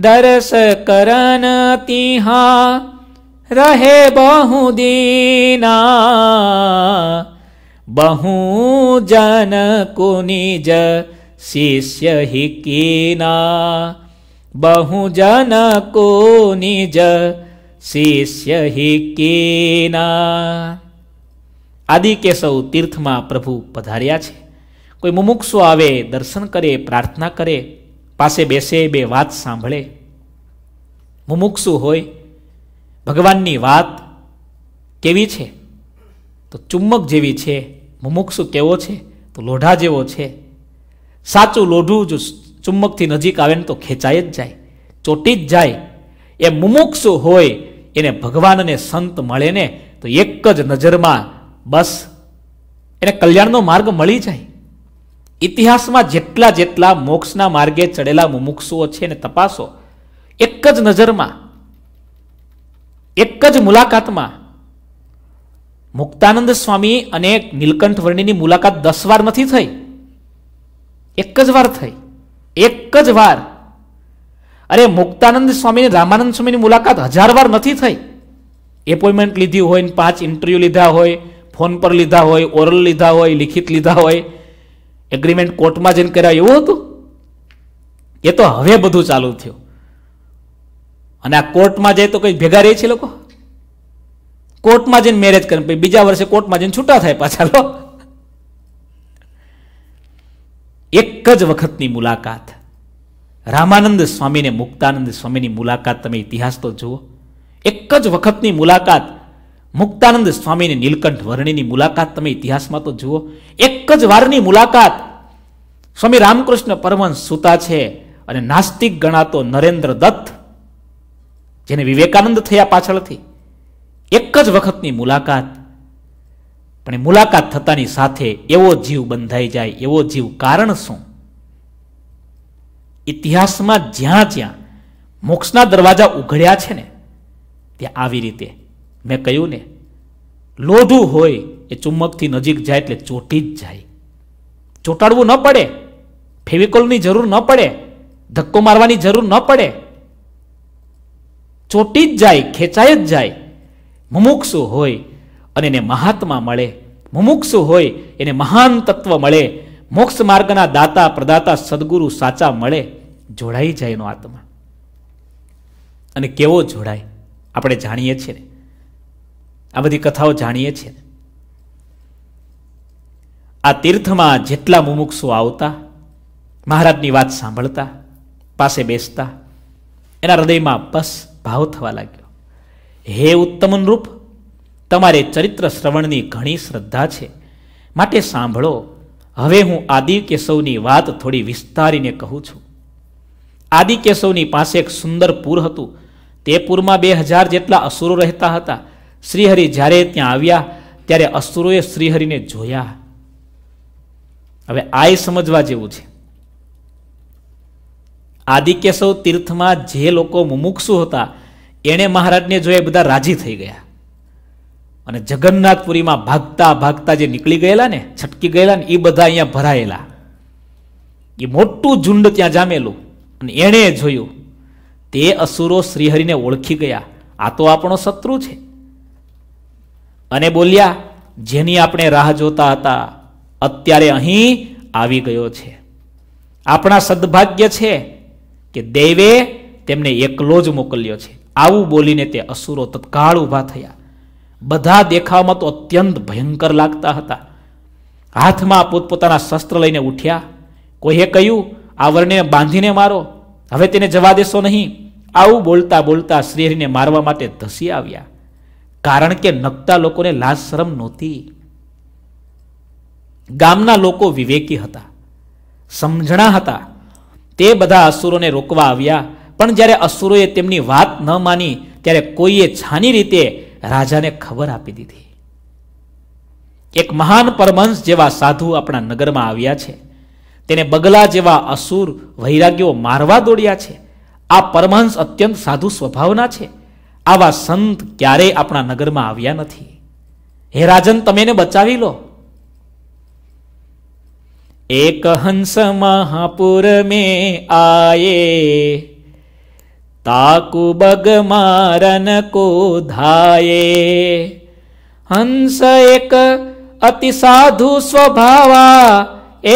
દર્શ કરન તિહા રહે બહુ દીના બહુ જન કુનિજ શિષ્ય હિકીના બહુ જન કુનિજ શિષ્ય હિકીના આદિ કેશવ તીર્થમાં પ્રભુ પધાર્યા છે કોઈ મુમુક્ષુ આવે દર્શન કરે પ્રાર્થના કરે પાસે બેસે બે વાત સાંભળે મુમુક્ષુ હોય ભગવાનની વાત કેવી છે તો ચુમ્મક જેવી છે મુમુક્ષુ કેવો છે તો લોઢા જેવો છે સાચું લોઢું જો ચુમ્મકથી નજીક આવે ને તો ખેંચાય જ જાય ચોટી જ જાય એ મુમુક્ષુ હોય એને ભગવાનને સંત મળે ને તો એક જ નજરમાં બસ એને કલ્યાણનો માર્ગ મળી જાય ઇતિહાસમાં જેટલા જેટલા મોક્ષના માર્ગે ચડેલા મુમુક્ષુઓ છે ને તપાસો એક જ નજરમાં એક જ મુલાકાતમાં મુક્તાનંદ સ્વામી અને નીલકંઠ વર્ણિની મુલાકાત દસ વાર નથી થઈ એક જ વાર થઈ એક જ વાર અરે મુક્તાનંદ સ્વામીની રામાનંદ સ્વામીની મુલાકાત હજાર વાર નથી થઈ એપોઇન્ટમેન્ટ લીધી હોય ને પાંચ ઇન્ટરવ્યૂ લીધા હોય ફોન પર લીધા હોય ઓરલ લીધા હોય લિખિત લીધા હોય એગ્રીમેન્ટ કોર્ટમાં જઈને કર્યા એવું હતું એ તો હવે બધું ચાલુ થયું અને આ કોર્ટમાં જાય તો કંઈ ભેગા રહે છે લોકો કોર્ટમાં જઈને મેરેજ કરે પછી બીજા વર્ષે કોર્ટમાં જઈને છૂટા થાય પાછા લો એક જ વખતની મુલાકાત રામાનંદ સ્વામીને મુક્તાનંદ સ્વામીની મુલાકાત તમે ઇતિહાસ તો જુઓ એક જ વખતની મુલાકાત મુક્તાનંદ સ્વામીને નીલકંઠ વર્ણીની મુલાકાત તમે ઇતિહાસમાં તો જુઓ એક જ વારની મુલાકાત સ્વામી રામકૃષ્ણ પરમહંસ સુતા છે અને નાસ્તિક ગણાતો નરેન્દ્ર દત્ત જેને વિવેકાનંદ થયા પાછળથી એક જ વખતની મુલાકાત પણ એ મુલાકાત થતાની સાથે એવો જીવ બંધાઈ જાય એવો જીવ કારણ શું ઇતિહાસમાં જ્યાં જ્યાં મોક્ષના દરવાજા ઉઘડ્યા છે ને ત્યાં આવી રીતે મેં કહ્યું ને લોધું હોય એ ચુંબકથી નજીક જાય એટલે ચોટી જ જાય ચોંટાડવું ન પડે ફેવિકોલની જરૂર ન પડે ધક્કો મારવાની જરૂર ન પડે ચોટી જ જાય ખેંચાય જ જાય મુમુક્ષુ હોય અને એને મહાત્મા મળે મુમુક્ષુ હોય એને મહાન તત્વ મળે મોક્ષ માર્ગના દાતા પ્રદાતા સદગુરુ સાચા મળે જોડાઈ જાય એનો આત્મા અને કેવો જોડાય આપણે જાણીએ છીએ આ બધી કથાઓ જાણીએ છીએ આ તીર્થમાં જેટલા મુમુક્ષુ આવતા મહારાજની વાત સાંભળતા પાસે બેસતા એના હૃદયમાં બસ ભાવ થવા લાગ્યો હે રૂપ તમારે ચરિત્ર શ્રવણની ઘણી શ્રદ્ધા છે માટે સાંભળો હવે હું આદિ કેશવની વાત થોડી વિસ્તારીને કહું છું આદિ કેશવની પાસે એક સુંદર પૂર હતું તે પૂરમાં બે હજાર જેટલા અસુરો રહેતા હતા શ્રીહરિ જ્યારે ત્યાં આવ્યા ત્યારે અસુરોએ શ્રીહરિને જોયા હવે આ સમજવા જેવું છે આદિકેશવ તીર્થમાં જે લોકો મુમુક્ષુ હતા એણે મહારાજને જોયા બધા રાજી થઈ ગયા અને જગન્નાથપુરીમાં ભાગતા ભાગતા જે નીકળી ગયેલા ને છટકી ગયેલા ને એ બધા અહીંયા ભરાયેલા એ મોટું ઝુંડ ત્યાં જામેલું અને એણે જોયું તે અસુરો શ્રીહરિને ઓળખી ગયા આ તો આપણો શત્રુ છે અને બોલ્યા જેની આપણે રાહ જોતા હતા અત્યારે અહીં આવી ગયો છે આપણા સદભાગ્ય છે કે દેવે તેમને એકલો જ મોકલ્યો છે આવું બોલીને તે અસુરો તત્કાળ ઊભા થયા બધા દેખાવમાં તો અત્યંત ભયંકર લાગતા હતા હાથમાં પોતપોતાના શસ્ત્ર લઈને ઉઠ્યા કોઈએ કહ્યું આ વર્ણને બાંધીને મારો હવે તેને જવા દેશો નહીં આવું બોલતા બોલતા શ્રીહરિને મારવા માટે ધસી આવ્યા કારણ કે નગતા લોકોને લાજ શરમ નહોતી ગામના લોકો વિવેકી હતા સમજણા હતા તે બધા અસુરોને રોકવા આવ્યા પણ જ્યારે અસુરોએ તેમની વાત ન માની ત્યારે કોઈએ છાની રીતે રાજાને ખબર આપી દીધી એક મહાન પરમહંસ જેવા સાધુ આપણા નગરમાં આવ્યા છે તેને બગલા જેવા અસુર વૈરાગ્યો મારવા દોડ્યા છે આ પરમહંસ અત્યંત સાધુ સ્વભાવના છે આવા સંત ક્યારેય આપણા નગરમાં આવ્યા નથી હે રાજન તમે એને બચાવી લો એક હંસ મહાપુર મે આયે તાકુ બગ મારન કો ધાયે હંસ એક અતિ સાધુ સ્વભાવા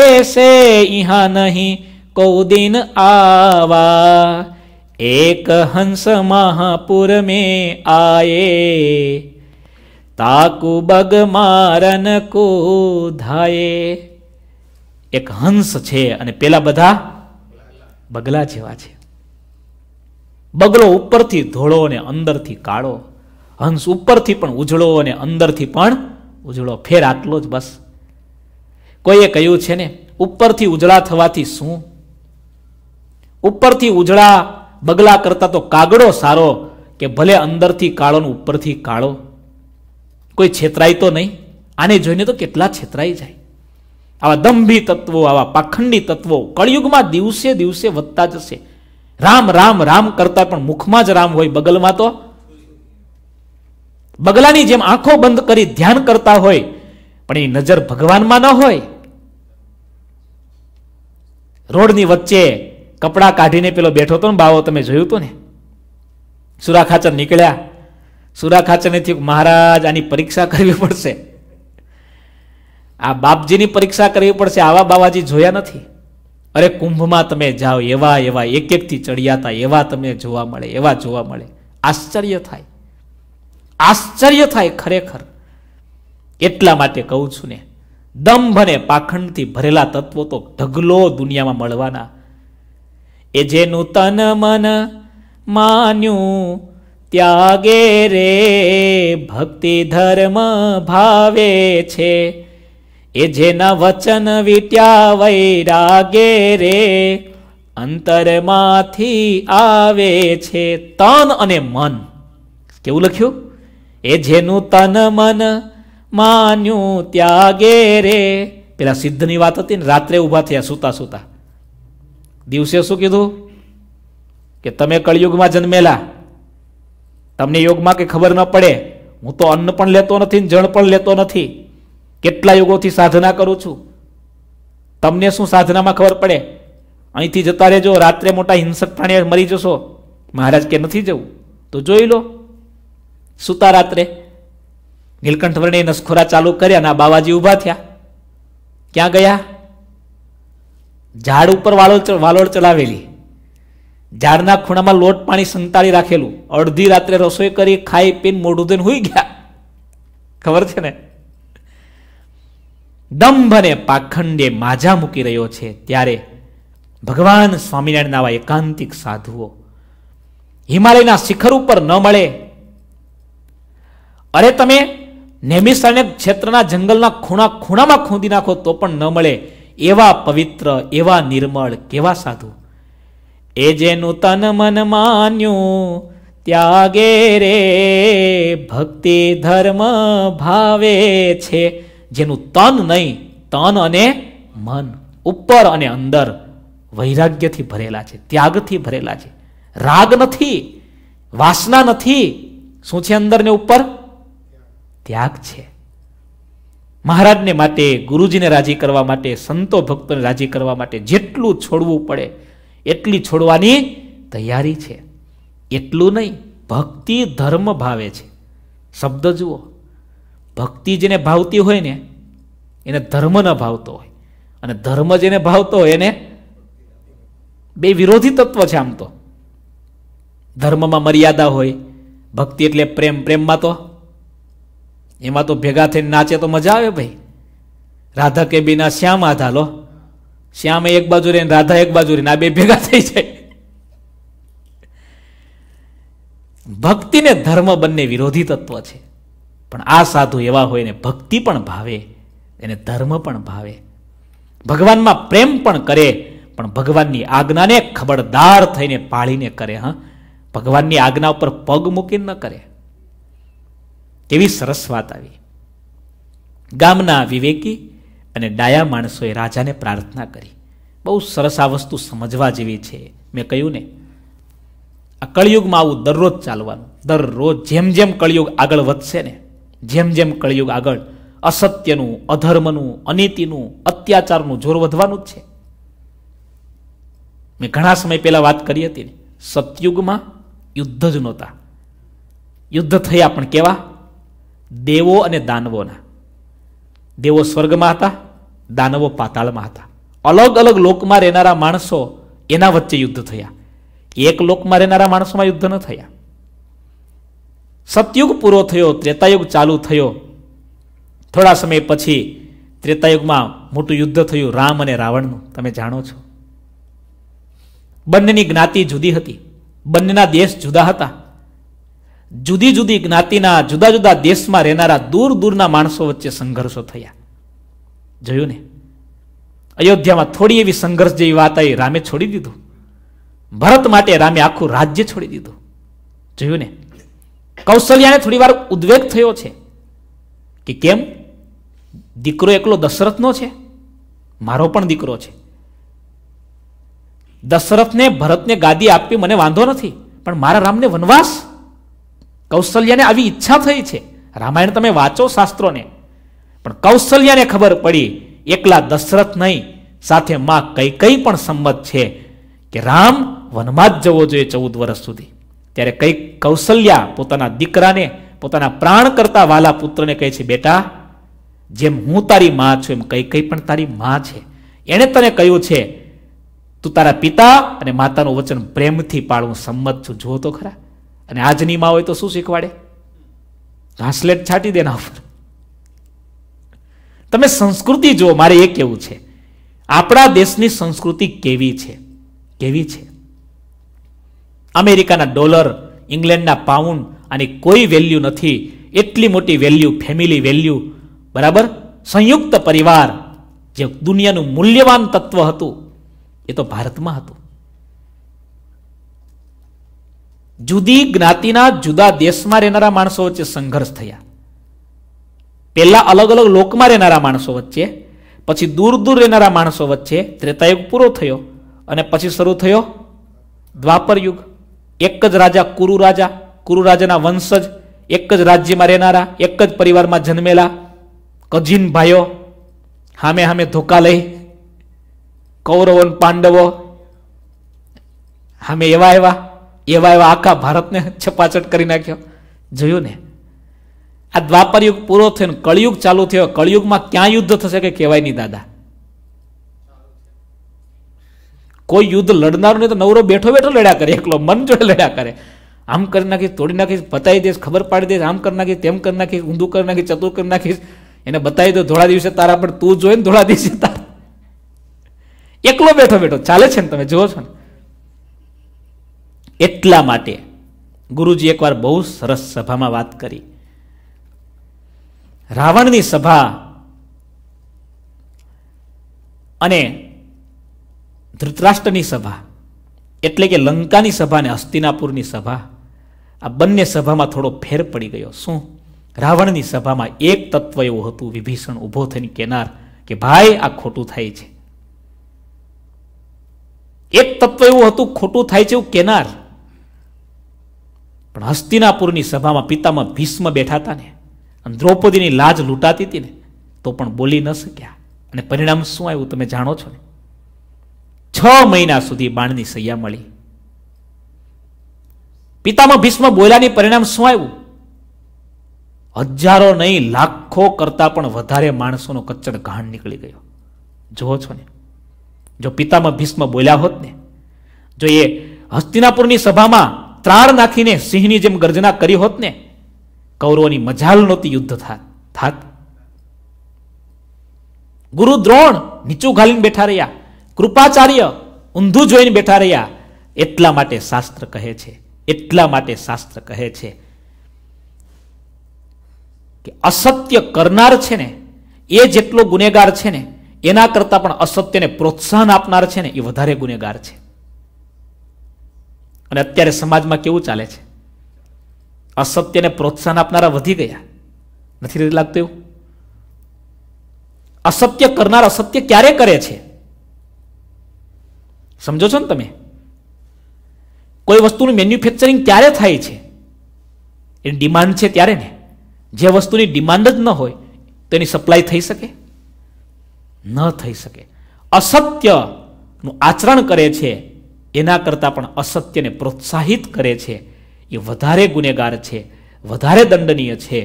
એસે ઇહા નહીં કૌ દિન આવા એક હંસ મહાપુર મે આયે તાકુ બગ મારન કો ધાયે એક હંસ છે અને પેલા બધા બગલા જેવા છે બગલો ઉપરથી ધોળો અને અંદરથી કાળો હંસ ઉપરથી પણ ઉજળો અને અંદરથી પણ ઉજળો ફેર આટલો જ બસ કોઈએ કહ્યું છે ને ઉપરથી ઉજળા થવાથી શું ઉપરથી ઉજળા બગલા કરતા તો કાગડો સારો કે ભલે અંદરથી કાળો ને ઉપરથી કાળો કોઈ છેતરાય તો નહીં આને જોઈને તો કેટલા છેતરાઈ જાય આવા દંભી તત્વો આવા પાખંડી તત્વો કળિયુગમાં દિવસે દિવસે વધતા જશે રામ રામ રામ કરતા પણ મુખમાં જ રામ હોય બગલમાં તો બગલાની જેમ આંખો બંધ કરી ધ્યાન કરતા હોય પણ એની નજર ભગવાનમાં ન હોય રોડની વચ્ચે કપડાં કાઢીને પેલો બેઠો હતો ને બાવો તમે જોયું હતું ને સુરા ખાચર નીકળ્યા સુરા ખાચરને થયું મહારાજ આની પરીક્ષા કરવી પડશે આ બાપજીની પરીક્ષા કરવી પડશે આવા બાવાજી જોયા નથી અરે કુંભમાં તમે જાઓ એવા એવા એક એકથી ચડિયાતા એવા તમે જોવા મળે એવા જોવા મળે આશ્ચર્ય થાય આશ્ચર્ય થાય ખરેખર એટલા માટે કહું છું ને દંભ અને પાખંડથી ભરેલા તત્વો તો ઢગલો દુનિયામાં મળવાના એ જે નૂતન મન માન્યું ત્યાગે રે ભક્તિ ધર્મ ભાવે છે એ જેના વચન વિત્યા વૈરાગે રે અંતરમાંથી આવે છે તન અને મન કેવું લખ્યું એ જેનું તન મન માન્યું ત્યાગે રે પેલા સિદ્ધની વાત હતી ને રાત્રે ઊભા થયા સૂતા સૂતા દિવસે શું કીધું કે તમે કળયુગમાં જન્મેલા તમને યોગમાં કે ખબર ન પડે હું તો અન્ન પણ લેતો નથી જળ પણ લેતો નથી કેટલા યુગોથી સાધના કરું છું તમને શું સાધનામાં ખબર પડે અહીંથી જતા રહેજો રાત્રે મોટા હિંસક પ્રાણી મરી જશો મહારાજ કે નથી જવું તો જોઈ લો સુતા રાત્રે નીલકંઠ વર્ણે નસખોરા ચાલુ કર્યા ના બાવાજી ઊભા થયા ક્યાં ગયા ઝાડ ઉપર વાલોળ વાલોળ ચલાવેલી ઝાડના ખૂણામાં લોટ પાણી સંતાળી રાખેલું અડધી રાત્રે રસોઈ કરી ખાઈ પીને મોઢું ધોઈને હોઈ ગયા ખબર છે ને દંભ અને પાખંડે માજા મૂકી રહ્યો છે ત્યારે ભગવાન સ્વામિનારાયણ આવા એકાંતિક સાધુઓ હિમાલયના શિખર ઉપર ન મળે અરે તમે નેમિસ્તાને ક્ષેત્રના જંગલના ખૂણા ખૂણામાં ખૂંદી નાખો તો પણ ન મળે એવા પવિત્ર એવા નિર્મળ કેવા સાધુ એ જેનું તન મન માન્યું ત્યાગે રે ભક્તિ ધર્મ ભાવે છે જેનું તન નહીં તન અને મન ઉપર અને અંદર વૈરાગ્યથી ભરેલા છે ત્યાગથી ભરેલા છે રાગ નથી વાસના નથી શું છે અંદર ને ઉપર ત્યાગ છે મહારાજને માટે ગુરુજીને રાજી કરવા માટે સંતો ભક્તોને રાજી કરવા માટે જેટલું છોડવું પડે એટલી છોડવાની તૈયારી છે એટલું નહીં ભક્તિ ધર્મ ભાવે છે શબ્દ જુઓ ભક્તિ જેને ભાવતી હોય ને એને ધર્મ ન ભાવતો હોય અને ધર્મ જેને ભાવતો હોય એને બે વિરોધી તત્વ છે આમ તો ધર્મમાં મર્યાદા હોય ભક્તિ એટલે પ્રેમ પ્રેમમાં તો એમાં તો ભેગા થઈને નાચે તો મજા આવે ભાઈ રાધા કે બિના શ્યામ આધા લો શ્યામે એક બાજુ રહીને રાધા એક બાજુ રહીને આ બે ભેગા થઈ જાય ભક્તિ ને ધર્મ બંને વિરોધી તત્વ છે પણ આ સાધુ એવા હોય એને ભક્તિ પણ ભાવે એને ધર્મ પણ ભાવે ભગવાનમાં પ્રેમ પણ કરે પણ ભગવાનની આજ્ઞાને ખબરદાર થઈને પાળીને કરે હા ભગવાનની આજ્ઞા ઉપર પગ મૂકીને ન કરે કેવી સરસ વાત આવી ગામના વિવેકી અને ડાયા માણસોએ રાજાને પ્રાર્થના કરી બહુ સરસ આ વસ્તુ સમજવા જેવી છે મેં કહ્યું ને આ કળિયુગમાં આવું દરરોજ ચાલવાનું દરરોજ જેમ જેમ કળિયુગ આગળ વધશે ને જેમ જેમ કળિયુગ આગળ અસત્યનું અધર્મનું અનીતિનું અત્યાચારનું જોર વધવાનું જ છે મેં ઘણા સમય પહેલાં વાત કરી હતી ને સતયુગમાં યુદ્ધ જ નહોતા યુદ્ધ થયા પણ કેવા દેવો અને દાનવોના દેવો સ્વર્ગમાં હતા દાનવો પાતાળમાં હતા અલગ અલગ લોકમાં રહેનારા માણસો એના વચ્ચે યુદ્ધ થયા એક લોકમાં રહેનારા માણસોમાં યુદ્ધ ન થયા સતયુગ પૂરો થયો ત્રેતાયુગ ચાલુ થયો થોડા સમય પછી ત્રેતાયુગમાં મોટું યુદ્ધ થયું રામ અને રાવણનું તમે જાણો છો બંનેની જ્ઞાતિ જુદી હતી બંનેના દેશ જુદા હતા જુદી જુદી જ્ઞાતિના જુદા જુદા દેશમાં રહેનારા દૂર દૂરના માણસો વચ્ચે સંઘર્ષો થયા જોયું ને અયોધ્યામાં થોડી એવી સંઘર્ષ જેવી વાત આવી રામે છોડી દીધું ભરત માટે રામે આખું રાજ્ય છોડી દીધું જોયું ને કૌશલ્યાને થોડી વાર ઉદ્વેગ થયો છે કે કેમ દીકરો એકલો દશરથનો છે મારો પણ દીકરો છે દશરથને ભરતને ગાદી આપવી મને વાંધો નથી પણ મારા રામને વનવાસ કૌશલ્યાને આવી ઈચ્છા થઈ છે રામાયણ તમે વાંચો શાસ્ત્રોને પણ કૌશલ્યાને ખબર પડી એકલા દશરથ નહીં સાથે માં કઈ કઈ પણ સંમત છે કે રામ વનમાં જ જવો જોઈએ ચૌદ વર્ષ સુધી ત્યારે કંઈક કૌશલ્યા પોતાના દીકરાને પોતાના પ્રાણ કરતા વાલા પુત્રને કહે છે બેટા જેમ હું તારી માં છું એમ કઈ કઈ પણ તારી માં છે એણે તને કહ્યું છે તું તારા પિતા અને માતાનું વચન પ્રેમથી પાળવું સંમત છું જુઓ તો ખરા અને આજની માં હોય તો શું શીખવાડે ઘાસલેટ છાંટી દેના ઉપર તમે સંસ્કૃતિ જુઓ મારે એ કેવું છે આપણા દેશની સંસ્કૃતિ કેવી છે કેવી છે અમેરિકાના ડોલર ઇંગ્લેન્ડના પાઉન્ડ આની કોઈ વેલ્યુ નથી એટલી મોટી વેલ્યુ ફેમિલી વેલ્યુ બરાબર સંયુક્ત પરિવાર જે દુનિયાનું મૂલ્યવાન તત્વ હતું એ તો ભારતમાં હતું જુદી જ્ઞાતિના જુદા દેશમાં રહેનારા માણસો વચ્ચે સંઘર્ષ થયા પહેલાં અલગ અલગ લોકમાં રહેનારા માણસો વચ્ચે પછી દૂર દૂર રહેનારા માણસો વચ્ચે ત્રેતાયુગ પૂરો થયો અને પછી શરૂ થયો દ્વાપર યુગ એક જ રાજા કુરુ રાજા કુરુ રાજાના વંશજ એક જ રાજ્યમાં રહેનારા એક જ પરિવારમાં જન્મેલા કજીન ભાઈઓ હામે હામે ધોકા લઈ કૌરવન પાંડવો હામે એવા એવા એવા એવા આખા ભારતને છપાછટ કરી નાખ્યો જોયું ને આ દ્વાપર યુગ પૂરો થયો કળિયુગ ચાલુ થયો કળિયુગમાં ક્યાં યુદ્ધ થશે કે કહેવાય નહીં દાદા કોઈ યુદ્ધ લડનારો નહીં તો નવરો બેઠો બેઠો લડ્યા કરે એકલો મન જોડે લડ્યા કરે આમ કરી નાખીશ તોડી નાખીશ બતાવી દઈશ ખબર પાડી દઈશ આમ કરી નાખીશ તેમ કરી નાખીશ ઊંધું કરી નાખીશ ચતુર કરી નાખીશ એને બતાવી દો ધોળા દિવસે તારા પણ તું જોઈ ને ધોળા દિવસે તારા એકલો બેઠો બેઠો ચાલે છે ને તમે જુઓ છો ને એટલા માટે ગુરુજી એકવાર બહુ સરસ સભામાં વાત કરી રાવણની સભા અને ધૃતરાષ્ટ્રની સભા એટલે કે લંકાની સભા અને હસ્તિનાપુરની સભા આ બંને સભામાં થોડો ફેર પડી ગયો શું રાવણની સભામાં એક તત્વ એવું હતું વિભીષણ ઊભો થઈને કેનાર કે ભાઈ આ ખોટું થાય છે એક તત્વ એવું હતું ખોટું થાય છે એવું કહેનાર પણ હસ્તિનાપુરની સભામાં પિતામાં ભીષ્મ બેઠા હતા ને અને દ્રૌપદીની લાજ લૂંટાતી હતી ને તો પણ બોલી ન શક્યા અને પરિણામ શું આવ્યું તમે જાણો છો ને છ મહિના સુધી બાણની સૈયા મળી પિતામાં ભીષ્મ બોલ્યાની પરિણામ શું આવ્યું હજારો નહીં લાખો કરતા પણ વધારે માણસોનો કચ્ચડ ઘાણ નીકળી ગયો જુઓ છો ને જો પિતામાં ભીષ્મ બોલ્યા હોત ને જો એ હસ્તિનાપુરની સભામાં ત્રાણ નાખીને સિંહની જેમ ગર્જના કરી હોત ને કૌરવોની મજાલ નહોતી યુદ્ધ થાત થાત ગુરુ દ્રોણ નીચું ઘાલીને બેઠા રહ્યા કૃપાચાર્ય ઊંધું જોઈને બેઠા રહ્યા એટલા માટે શાસ્ત્ર કહે છે એટલા માટે શાસ્ત્ર કહે છે કે અસત્ય કરનાર છે ને એ જેટલો ગુનેગાર છે ને એના કરતાં પણ અસત્યને પ્રોત્સાહન આપનાર છે ને એ વધારે ગુનેગાર છે અને અત્યારે સમાજમાં કેવું ચાલે છે અસત્યને પ્રોત્સાહન આપનારા વધી ગયા નથી લાગતું એવું અસત્ય કરનાર અસત્ય ક્યારે કરે છે સમજો છો ને તમે કોઈ વસ્તુનું મેન્યુફેક્ચરિંગ ક્યારે થાય છે એની ડિમાન્ડ છે ત્યારે ને જે વસ્તુની ડિમાન્ડ જ ન હોય તો એની સપ્લાય થઈ શકે ન થઈ શકે અસત્યનું આચરણ કરે છે એના કરતાં પણ અસત્યને પ્રોત્સાહિત કરે છે એ વધારે ગુનેગાર છે વધારે દંડનીય છે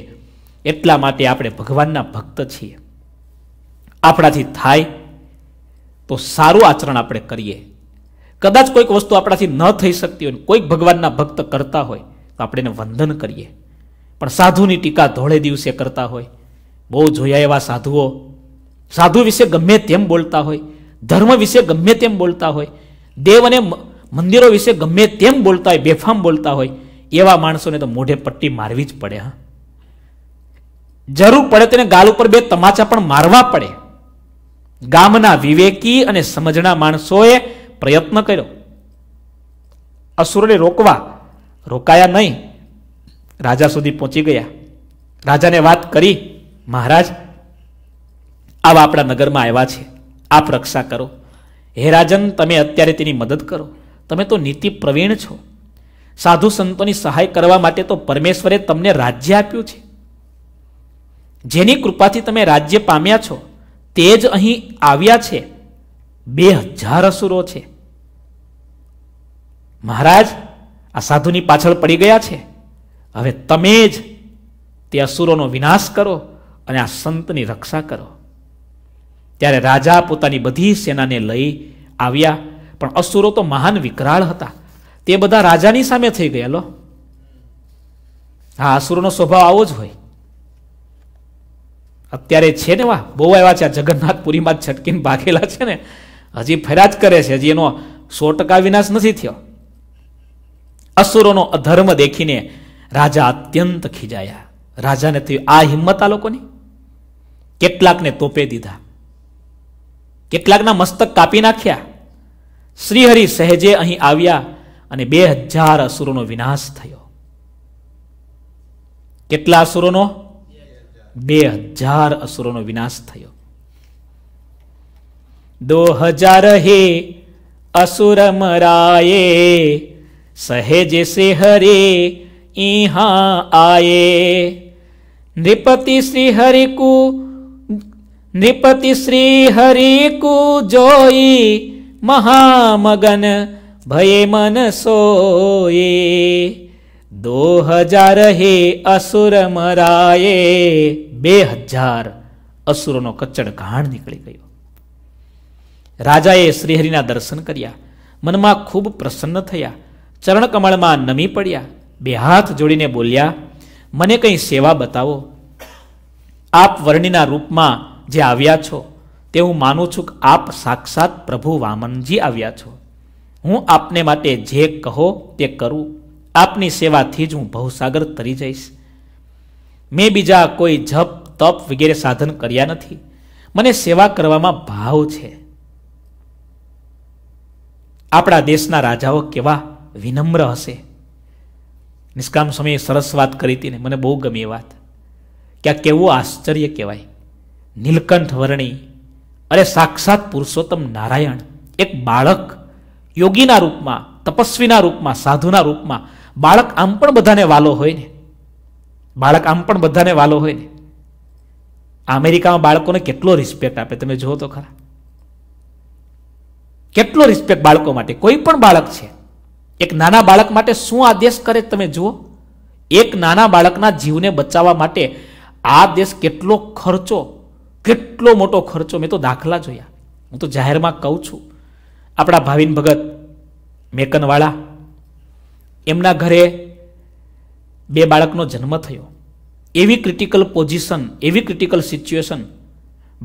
એટલા માટે આપણે ભગવાનના ભક્ત છીએ આપણાથી થાય તો સારું આચરણ આપણે કરીએ કદાચ કોઈક વસ્તુ આપણાથી ન થઈ શકતી હોય કોઈક ભગવાનના ભક્ત કરતા હોય તો આપણે એને વંદન કરીએ પણ સાધુની ટીકા ધોળે દિવસે કરતા હોય બહુ જોયા એવા સાધુઓ સાધુ વિશે ગમે તેમ બોલતા હોય ધર્મ વિશે ગમે તેમ બોલતા હોય દેવ અને મંદિરો વિશે ગમે તેમ બોલતા હોય બેફામ બોલતા હોય એવા માણસોને તો મોઢે પટ્ટી મારવી જ પડે હા જરૂર પડે તેને ગાલ ઉપર બે તમાચા પણ મારવા પડે ગામના વિવેકી અને સમજણા માણસોએ પ્રયત્ન કર્યો અસુરને રોકવા રોકાયા નહીં રાજા સુધી પહોંચી ગયા રાજાને વાત કરી મહારાજ આવા આપણા નગરમાં આવ્યા છે આપ રક્ષા કરો હે રાજન તમે અત્યારે તેની મદદ કરો તમે તો નીતિ પ્રવીણ છો સાધુ સંતોની સહાય કરવા માટે તો પરમેશ્વરે તમને રાજ્ય આપ્યું છે જેની કૃપાથી તમે રાજ્ય પામ્યા છો તે જ અહીં આવ્યા છે બે હજાર અસુરો છે મહારાજ આ સાધુની પાછળ પડી ગયા છે હવે તમે જ તે અસુરોનો વિનાશ કરો અને આ સંતની રક્ષા કરો ત્યારે રાજા પોતાની બધી સેનાને લઈ આવ્યા પણ અસુરો તો મહાન વિકરાળ હતા તે બધા રાજાની સામે થઈ ગયા લો હા અસુરોનો સ્વભાવ આવો જ હોય અત્યારે છે ને વાહ બહુ એવા છે આ જગન્નાથપુરીમાં છટકીને ભાગેલા છે ને હજી ફરિયાદ કરે છે હજી એનો સો ટકા વિનાશ નથી થયો અસુરોનો અધર્મ દેખીને રાજા અત્યંત ખીજાયા રાજાને થયું આ હિંમત આ લોકોની કેટલાકને તોપે દીધા કેટલાકના મસ્તક કાપી નાખ્યા શ્રીહરિ સહેજે અહીં આવ્યા અને બે હજાર અસુરોનો વિનાશ થયો કેટલા અસુરોનો બે હજાર અસુરોનો વિનાશ થયો दो हजार हे असुर मराए सहेज से हरे यहाँ आए नृपति श्री हरि को नृपति श्री हरि को जोई महामगन भये मन सोए दो हजार हे असुर मराए बे हजार असुर नो कच्चड़ घाण निकली गयो રાજાએ શ્રીહરિના દર્શન કર્યા મનમાં ખૂબ પ્રસન્ન થયા ચરણ કમળમાં નમી પડ્યા બે હાથ જોડીને બોલ્યા મને કંઈ સેવા બતાવો આપ વર્ણિના રૂપમાં જે આવ્યા છો તે હું માનું છું કે આપ સાક્ષાત પ્રભુ વામનજી આવ્યા છો હું આપને માટે જે કહો તે કરું આપની સેવાથી જ હું ભવસાગર તરી જઈશ મેં બીજા કોઈ જપ તપ વગેરે સાધન કર્યા નથી મને સેવા કરવામાં ભાવ છે આપણા દેશના રાજાઓ કેવા વિનમ્ર હશે નિષ્કામ સમયે સરસ વાત કરી હતી ને મને બહુ ગમી એ વાત કે આ કેવું આશ્ચર્ય કહેવાય નીલકંઠ વર્ણી અરે સાક્ષાત પુરુષોત્તમ નારાયણ એક બાળક યોગીના રૂપમાં તપસ્વીના રૂપમાં સાધુના રૂપમાં બાળક આમ પણ બધાને વાલો હોય ને બાળક આમ પણ બધાને વાલો હોય ને અમેરિકામાં બાળકોને કેટલો રિસ્પેક્ટ આપે તમે જુઓ તો ખરા કેટલો રિસ્પેક્ટ બાળકો માટે કોઈ પણ બાળક છે એક નાના બાળક માટે શું આદેશ કરે તમે જુઓ એક નાના બાળકના જીવને બચાવવા માટે આ દેશ કેટલો ખર્ચો કેટલો મોટો ખર્ચો મેં તો દાખલા જોયા હું તો જાહેરમાં કહું છું આપણા ભાવિન ભગત મેકનવાળા એમના ઘરે બે બાળકનો જન્મ થયો એવી ક્રિટિકલ પોઝિશન એવી ક્રિટિકલ સિચ્યુએશન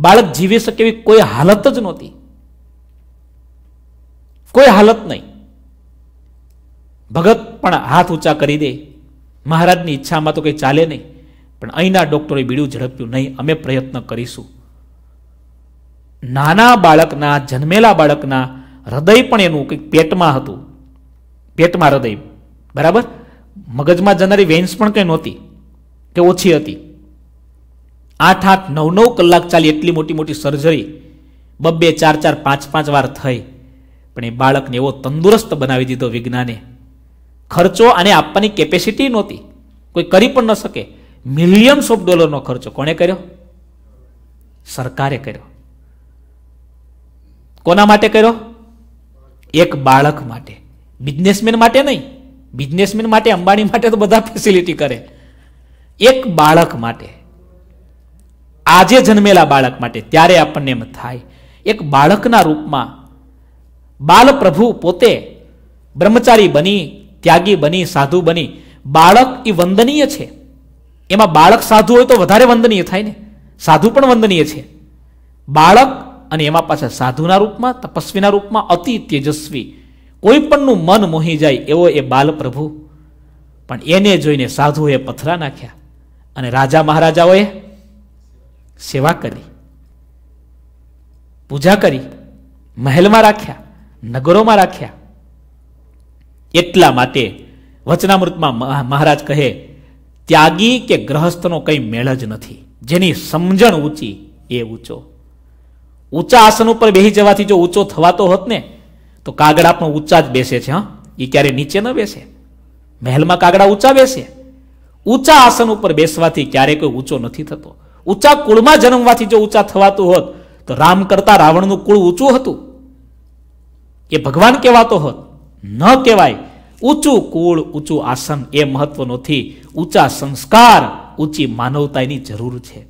બાળક જીવી શકે એવી કોઈ હાલત જ નહોતી કોઈ હાલત નહીં ભગત પણ હાથ ઊંચા કરી દે મહારાજની ઈચ્છામાં તો કંઈ ચાલે નહીં પણ અહીંના ડૉક્ટરોએ બીડું ઝડપ્યું નહીં અમે પ્રયત્ન કરીશું નાના બાળકના જન્મેલા બાળકના હૃદય પણ એનું કંઈક પેટમાં હતું પેટમાં હૃદય બરાબર મગજમાં જનારી વેન્સ પણ કંઈ નહોતી કે ઓછી હતી આઠ આઠ નવ નવ કલાક ચાલી એટલી મોટી મોટી સર્જરી બબ્બે ચાર ચાર પાંચ પાંચ વાર થઈ પણ એ બાળકને એવો તંદુરસ્ત બનાવી દીધો વિજ્ઞાને ખર્ચો આને આપવાની કેપેસિટી નહોતી કોઈ કરી પણ ન શકે મિલિયન્સ ઓફ ડોલરનો ખર્ચો કોણે કર્યો સરકારે કર્યો કોના માટે કર્યો એક બાળક માટે બિઝનેસમેન માટે નહીં બિઝનેસમેન માટે અંબાણી માટે તો બધા ફેસિલિટી કરે એક બાળક માટે આજે જન્મેલા બાળક માટે ત્યારે આપણને એમ થાય એક બાળકના રૂપમાં બાલપ્રભુ પોતે બ્રહ્મચારી બની ત્યાગી બની સાધુ બની બાળક એ વંદનીય છે એમાં બાળક સાધુ હોય તો વધારે વંદનીય થાય ને સાધુ પણ વંદનીય છે બાળક અને એમાં પાછા સાધુના રૂપમાં તપસ્વીના રૂપમાં અતિ તેજસ્વી કોઈ પણનું મન મોહી જાય એવો એ બાલપ્રભુ પણ એને જોઈને સાધુએ પથરા નાખ્યા અને રાજા મહારાજાઓએ સેવા કરી પૂજા કરી મહેલમાં રાખ્યા નગરોમાં રાખ્યા એટલા માટે વચનામૃતમાં મહારાજ કહે ત્યાગી કે ગ્રહસ્થનો કંઈ મેળ જ નથી જેની સમજણ ઊંચી એ ઊંચો ઊંચા આસન ઉપર બેસી જવાથી જો ઊંચો થવાતો હોત ને તો કાગડા પણ ઊંચા જ બેસે છે હા એ ક્યારે નીચે ન બેસે મહેલમાં કાગડા ઊંચા બેસે ઊંચા આસન ઉપર બેસવાથી ક્યારે કોઈ ઊંચો નથી થતો ઊંચા કુળમાં જન્મવાથી જો ઊંચા થવાતું હોત તો રામ કરતા રાવણનું કુળ ઊંચું હતું એ ભગવાન કહેવાતો હોત ન કહેવાય ઊંચું કુળ ઊંચું આસન એ મહત્વ નથી ઊંચા સંસ્કાર ઊંચી માનવતાની જરૂર છે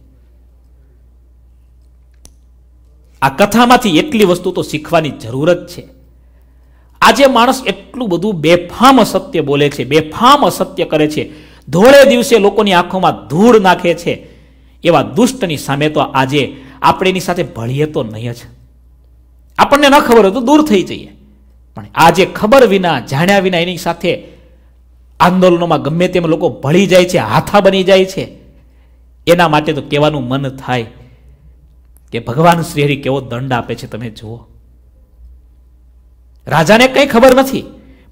આ કથામાંથી એટલી વસ્તુ તો શીખવાની જરૂર જ છે આજે માણસ એટલું બધું બેફામ અસત્ય બોલે છે બેફામ અસત્ય કરે છે ધોળે દિવસે લોકોની આંખોમાં ધૂળ નાખે છે એવા દુષ્ટની સામે તો આજે આપણે એની સાથે ભળીએ તો નહીં જ આપણને ન ખબર હોય તો દૂર થઈ જઈએ પણ આ જે ખબર વિના જાણ્યા વિના એની સાથે આંદોલનોમાં ગમે તેમ લોકો ભળી જાય છે હાથા બની જાય છે એના માટે તો કહેવાનું મન થાય કે ભગવાન શ્રી શ્રીહરિ કેવો દંડ આપે છે તમે જુઓ રાજાને કંઈ ખબર નથી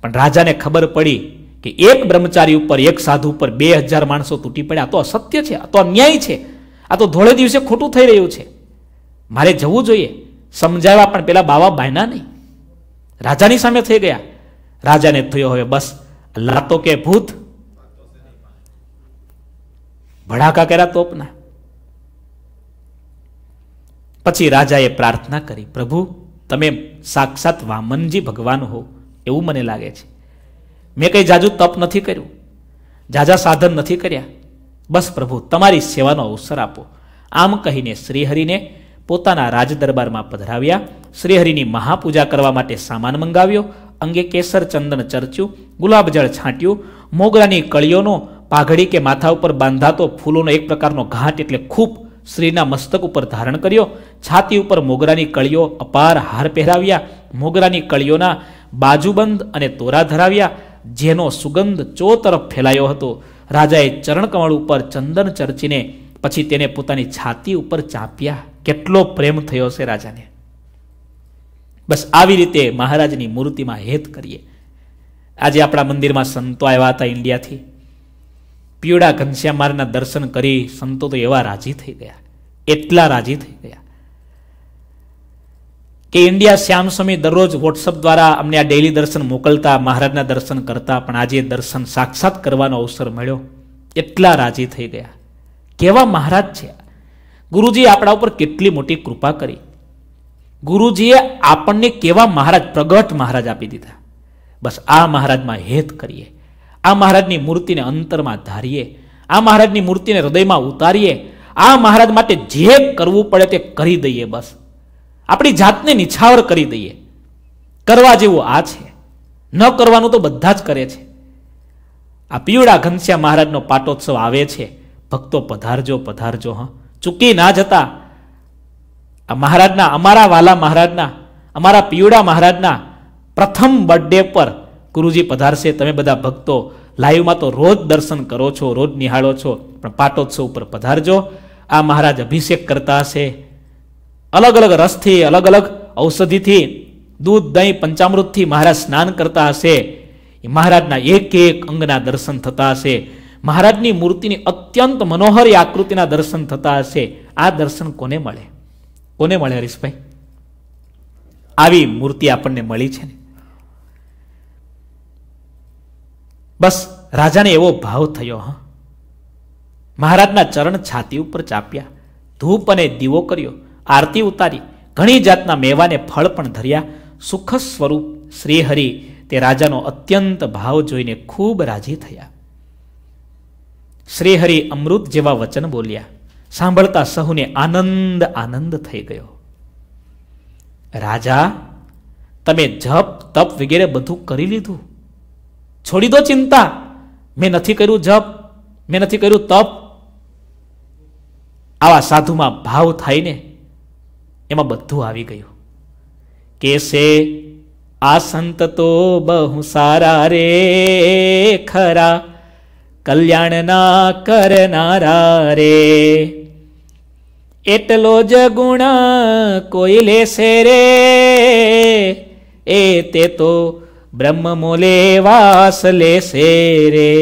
પણ રાજાને ખબર પડી કે એક બ્રહ્મચારી ઉપર એક સાધુ ઉપર બે હજાર માણસો તૂટી પડ્યા તો અસત્ય છે આ તો અન્યાય છે આ તો ધોળે દિવસે ખોટું થઈ રહ્યું છે મારે જવું જોઈએ સમજાવ્યા પણ પેલા બાવા બાયના નહીં રાજાની સામે થઈ ગયા રાજાને થયો હવે બસ લાતો કે ભૂત ભડાકા કર્યા તોપના પછી રાજાએ પ્રાર્થના કરી પ્રભુ તમે સાક્ષાત વામનજી ભગવાન હો એવું મને લાગે છે મેં કંઈ જાજુ તપ નથી કર્યું જાજા સાધન નથી કર્યા બસ પ્રભુ તમારી સેવાનો અવસર આપો આમ કહીને શ્રીહરિને પોતાના રાજદરબારમાં પધરાવ્યા શ્રીહરિની મહાપૂજા કરવા માટે સામાન મંગાવ્યો અંગે કેસર ચંદન ચર્ચ્યું ગુલાબજળ છાંટ્યું મોગરાની કળીઓનો પાઘડી કે માથા ઉપર બાંધાતો ફૂલોનો એક પ્રકારનો ઘાટ એટલે ખૂબ શ્રીના મસ્તક ઉપર ધારણ કર્યો છાતી ઉપર મોગરાની કળીઓ અપાર હાર પહેરાવ્યા મોગરાની કળીઓના બાજુબંધ અને તોરા ધરાવ્યા જેનો સુગંધ ચો તરફ ફેલાયો હતો રાજાએ ચરણકમળ ઉપર ચંદન ચર્ચીને પછી તેને પોતાની છાતી ઉપર ચાંપ્યા કેટલો પ્રેમ થયો છે રાજાને બસ આવી રીતે મહારાજની મૂર્તિમાં હેત કરીએ આજે આપણા મંદિરમાં સંતો આવ્યા હતા ઇન્ડિયાથી પીવડા ઘનશ્યામારના દર્શન કરી સંતો તો એવા રાજી થઈ ગયા એટલા રાજી થઈ ગયા કે ઇન્ડિયા શ્યામ સ્વામી દરરોજ વોટ્સઅપ દ્વારા અમને આ ડેલી દર્શન મોકલતા મહારાજના દર્શન કરતા પણ આજે દર્શન સાક્ષાત કરવાનો અવસર મળ્યો એટલા રાજી થઈ ગયા કેવા મહારાજ છે ગુરુજીએ આપણા ઉપર કેટલી મોટી કૃપા કરી ગુરુજીએ આપણને કેવા મહારાજ પ્રગટ મહારાજ આપી દીધા બસ આ મહારાજમાં હેત કરીએ આ મહારાજની મૂર્તિને અંતરમાં ધારીએ આ મહારાજની મૂર્તિને હૃદયમાં ઉતારીએ આ મહારાજ માટે જે કરવું પડે તે કરી દઈએ બસ આપણી જાતને નિછાવર કરી દઈએ કરવા જેવું આ છે ન કરવાનું તો બધા જ કરે છે આ પીવડા ઘનશ્યા મહારાજનો પાટોત્સવ આવે છે ભક્તો પધારજો પધારજો હા ચૂકી ના જતા આ મહારાજના અમારા વાલા મહારાજના અમારા પિયુડા મહારાજના પ્રથમ બર્થડે પર ગુરુજી પધારશે તમે બધા ભક્તો લાઈવમાં તો રોજ દર્શન કરો છો રોજ નિહાળો છો પણ પાટોત્સવ ઉપર પધારજો આ મહારાજ અભિષેક કરતા હશે અલગ અલગ રસથી અલગ અલગ ઔષધિથી દૂધ દહીં પંચામૃતથી મહારાજ સ્નાન કરતા હશે મહારાજના એક એક અંગના દર્શન થતા હશે મહારાજની મૂર્તિની અત્યંત મનોહરી આકૃતિના દર્શન થતા હશે આ દર્શન કોને મળે કોને મળે હરીશભાઈ આવી મૂર્તિ આપણને મળી છે ને બસ રાજાને એવો ભાવ થયો હા મહારાજના ચરણ છાતી ઉપર ચાપ્યા ધૂપ અને દીવો કર્યો આરતી ઉતારી ઘણી જાતના મેવાને ફળ પણ ધર્યા સુખ સ્વરૂપ શ્રીહરિ તે રાજાનો અત્યંત ભાવ જોઈને ખૂબ રાજી થયા શ્રીહરિ અમૃત જેવા વચન બોલ્યા સાંભળતા સહુને આનંદ આનંદ થઈ ગયો રાજા તમે જપ તપ વગેરે બધું કરી લીધું છોડી દો ચિંતા મેં નથી કર્યું જપ મેં નથી કર્યું તપ આવા સાધુમાં ભાવ થાય ને એમાં બધું આવી ગયું કેસે આ સંત તો બહુ સારા રે ખરા કલ્યાણના કરનારા રે એટલો જ ગુણ કોઈ લેશે રે એ તે તો બ્રહ્મમોલે વાસ લેશે રે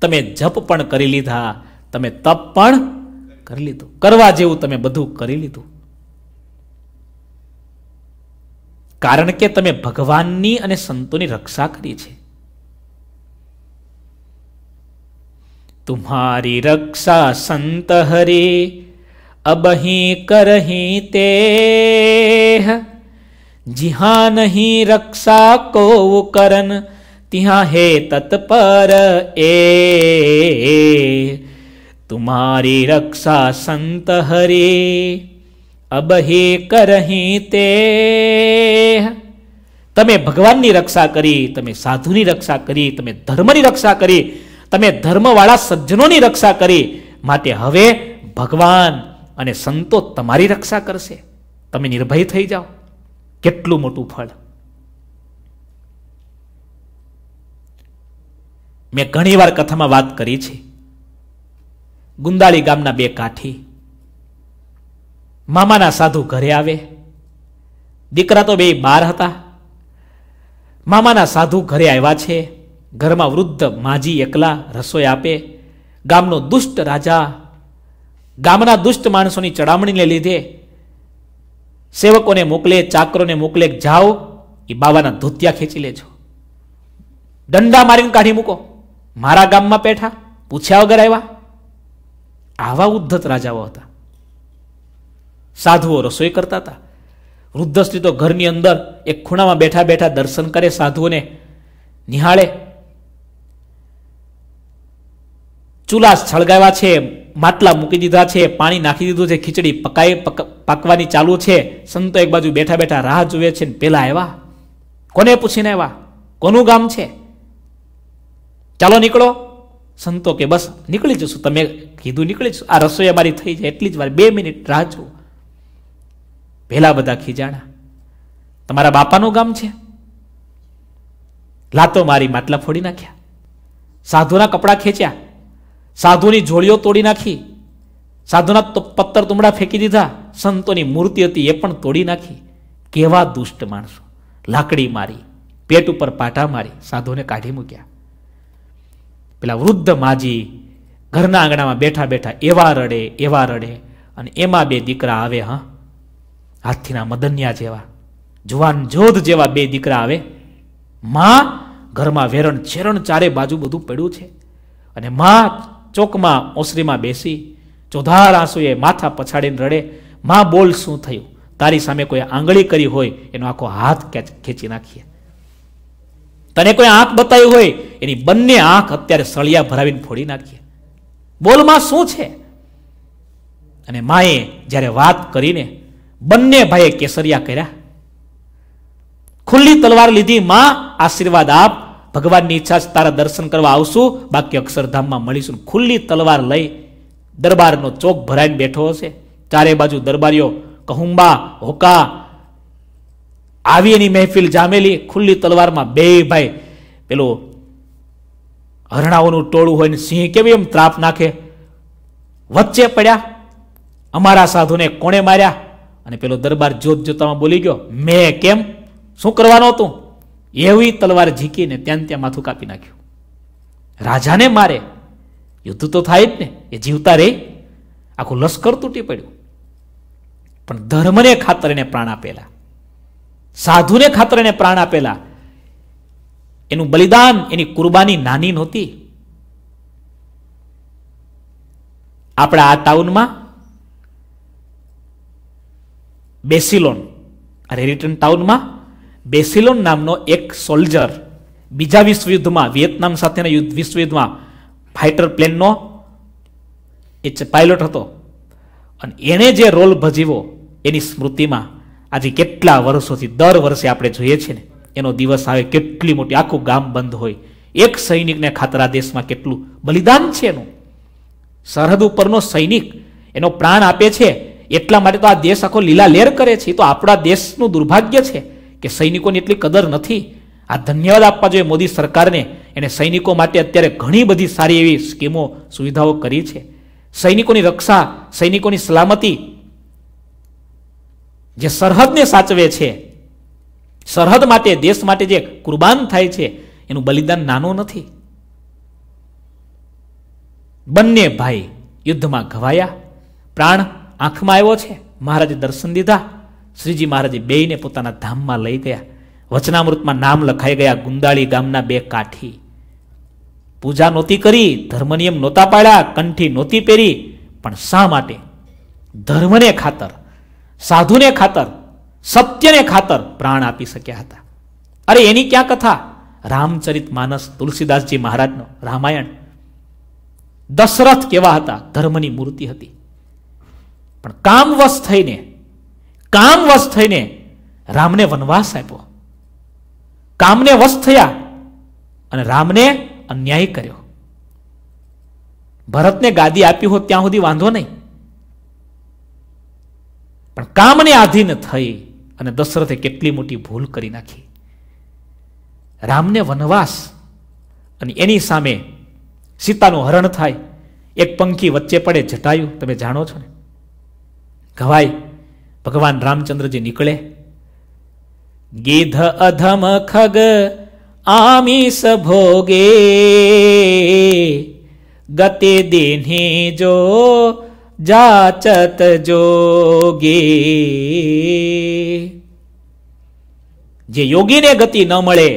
તમે જપ પણ કરી લીધા તમે તપ પણ કરી લીધું કરવા જેવું તમે બધું કરી લીધું કારણ કે તમે ભગવાનની અને સંતોની રક્ષા કરી છે तुम्हारी रक्षा संत हरे अब ही ही ते जिहा नहीं रक्षा को करन तिहा हे तत्पर ए तुम्हारी रक्षा संत हरे अब हे करही ते तमें भगवान ભગવાનની રક્ષા કરી તમે रक्षा करी तमें धर्म की रक्षा करी તમે ધર્મવાળા સજ્જનોની રક્ષા કરી માટે હવે ભગવાન અને સંતો તમારી રક્ષા કરશે તમે નિર્ભય થઈ જાઓ કેટલું મોટું ફળ મેં ઘણીવાર કથામાં વાત કરી છે ગુંદાળી ગામના બે કાઠી મામાના સાધુ ઘરે આવે દીકરા તો બે બાર હતા મામાના સાધુ ઘરે આવ્યા છે ઘરમાં વૃદ્ધ માજી એકલા રસોઈ આપે ગામનો દુષ્ટ રાજા ગામના દુષ્ટ માણસોની ચડામણીને લીધે સેવકોને મોકલે ચાકરોને મોકલે જાઓ એ બાવાના ધોતિયા ખેંચી લેજો દંડા મારીને કાઢી મૂકો મારા ગામમાં બેઠા પૂછ્યા વગર આવ્યા આવા ઉદ્ધત રાજાઓ હતા સાધુઓ રસોઈ કરતા હતા વૃદ્ધ સ્ત્રી તો ઘરની અંદર એક ખૂણામાં બેઠા બેઠા દર્શન કરે સાધુઓને નિહાળે ચૂલા છળગાવ્યા છે માટલા મૂકી દીધા છે પાણી નાખી દીધું છે ખીચડી પકાઈ પાકવાની ચાલુ છે સંતો એક બાજુ બેઠા બેઠા રાહ જુએ છે પેલા આવ્યા કોને પૂછીને આવ્યા કોનું ગામ છે ચાલો નીકળો સંતો કે બસ નીકળી જશું તમે કીધું નીકળી જશું આ રસોઈ અમારી થઈ જાય એટલી જ વાર બે મિનિટ રાહ જુઓ પહેલા બધા ખીજાણા તમારા બાપાનું ગામ છે લાતો મારી માટલા ફોડી નાખ્યા સાધુના કપડાં ખેંચ્યા સાધુની જોડીઓ તોડી નાખી સાધુના પત્તર તુમડા ફેંકી દીધા સંતોની મૂર્તિ હતી એ પણ તોડી નાખી કેવા દુષ્ટ માણસો લાકડી મારી પેટ ઉપર પાટા મારી સાધુને કાઢી મૂક્યા પેલા વૃદ્ધ માજી ઘરના આંગણામાં બેઠા બેઠા એવા રડે એવા રડે અને એમાં બે દીકરા આવે હા હાથીના મદન્યા જેવા જુવાન જોધ જેવા બે દીકરા આવે માં ઘરમાં વેરણ છેરણ ચારે બાજુ બધું પડ્યું છે અને માં ચોકમાં ઓસરીમાં બેસી ચોધાર આંસુએ માથા પછાડીને રડે માં બોલ શું થયું તારી સામે કોઈ આંગળી કરી હોય એનો આખો હાથ ખેંચી નાખીએ તને કોઈ આંખ બતાવી હોય એની બંને આંખ અત્યારે સળિયા ભરાવીને ફોડી નાખીએ બોલમાં શું છે અને માએ જ્યારે વાત કરીને બંને ભાઈએ કેસરિયા કર્યા ખુલ્લી તલવાર લીધી માં આશીર્વાદ આપ ભગવાનની ઈચ્છા છે તારા દર્શન કરવા આવશું બાકી અક્ષરધામમાં મળીશું ખુલ્લી તલવાર લઈ દરબારનો ચોક ભરાઈને બેઠો હશે ચારે બાજુ દરબારીઓ કહુંબા હોકા આવી એની મહેફિલ જામેલી ખુલ્લી તલવારમાં બે ભાઈ પેલું હરણાઓનું ટોળું હોય ને સિંહ કેવી એમ ત્રાપ નાખે વચ્ચે પડ્યા અમારા સાધુને કોણે માર્યા અને પેલો દરબાર જોત જોતામાં બોલી ગયો મેં કેમ શું કરવાનું હતું એવી તલવાર ઝીકીને ત્યાં ત્યાં માથું કાપી નાખ્યું રાજાને મારે યુદ્ધ તો થાય જ ને એ જીવતા રે આખું લશ્કર તૂટી પડ્યું પણ ધર્મને ખાતર એને પ્રાણ આપેલા સાધુને ખાતર એને પ્રાણ આપેલા એનું બલિદાન એની કુરબાની નાની નહોતી આપણા આ ટાઉનમાં બેસિલોન આ રેરિટન ટાઉનમાં બેસિલોન નામનો એક સોલ્જર બીજા વિશ્વયુદ્ધમાં વિયેતનામ સાથેના યુદ્ધ વિશ્વયુદ્ધમાં ફાઇટર પ્લેનનો એ પાયલોટ હતો અને એણે જે રોલ ભજીવો એની સ્મૃતિમાં આજે કેટલા વર્ષોથી દર વર્ષે આપણે જોઈએ છીએ ને એનો દિવસ આવે કેટલી મોટી આખું ગામ બંધ હોય એક સૈનિકને ખાતરા દેશમાં કેટલું બલિદાન છે એનું સરહદ ઉપરનો સૈનિક એનો પ્રાણ આપે છે એટલા માટે તો આ દેશ આખો લીલા લેર કરે છે તો આપણા દેશનું દુર્ભાગ્ય છે કે સૈનિકોની એટલી કદર નથી આ ધન્યવાદ આપવા જોઈએ મોદી સરકારને એણે સૈનિકો માટે અત્યારે ઘણી બધી સારી એવી સ્કીમો સુવિધાઓ કરી છે સૈનિકોની રક્ષા સૈનિકોની સલામતી જે સરહદને સાચવે છે સરહદ માટે દેશ માટે જે કુરબાન થાય છે એનું બલિદાન નાનું નથી બંને ભાઈ યુદ્ધમાં ઘવાયા પ્રાણ આંખમાં આવ્યો છે મહારાજે દર્શન દીધા શ્રીજી મહારાજે બેયને પોતાના ધામમાં લઈ ગયા વચનામૃતમાં નામ લખાઈ ગયા ગુંદાળી ગામના બે કાઠી પૂજા નહોતી કરી ધર્મનિયમ નહોતા પાડ્યા કંઠી નહોતી પહેરી પણ શા માટે ધર્મને ખાતર સાધુને ખાતર સત્યને ખાતર પ્રાણ આપી શક્યા હતા અરે એની ક્યાં કથા રામચરિત માનસ તુલસીદાસજી મહારાજનો રામાયણ દશરથ કેવા હતા ધર્મની મૂર્તિ હતી પણ કામવશ થઈને કામ વશ થઈને રામને વનવાસ આપ્યો કામને વશ થયા અને રામને અન્યાય કર્યો ભરતને ગાદી આપી હોત ત્યાં સુધી વાંધો નહીં પણ કામને આધીન થઈ અને દશરથે કેટલી મોટી ભૂલ કરી નાખી રામને વનવાસ અને એની સામે સીતાનું હરણ થાય એક પંખી વચ્ચે પડે જટાયું તમે જાણો છો ને ઘવાય ભગવાન રામચંદ્રજી નીકળે ગીધ અધમ ખગ આમિષ ભોગે ગતિ દેને જો જાચત જોગે જે યોગીને ગતિ ન મળે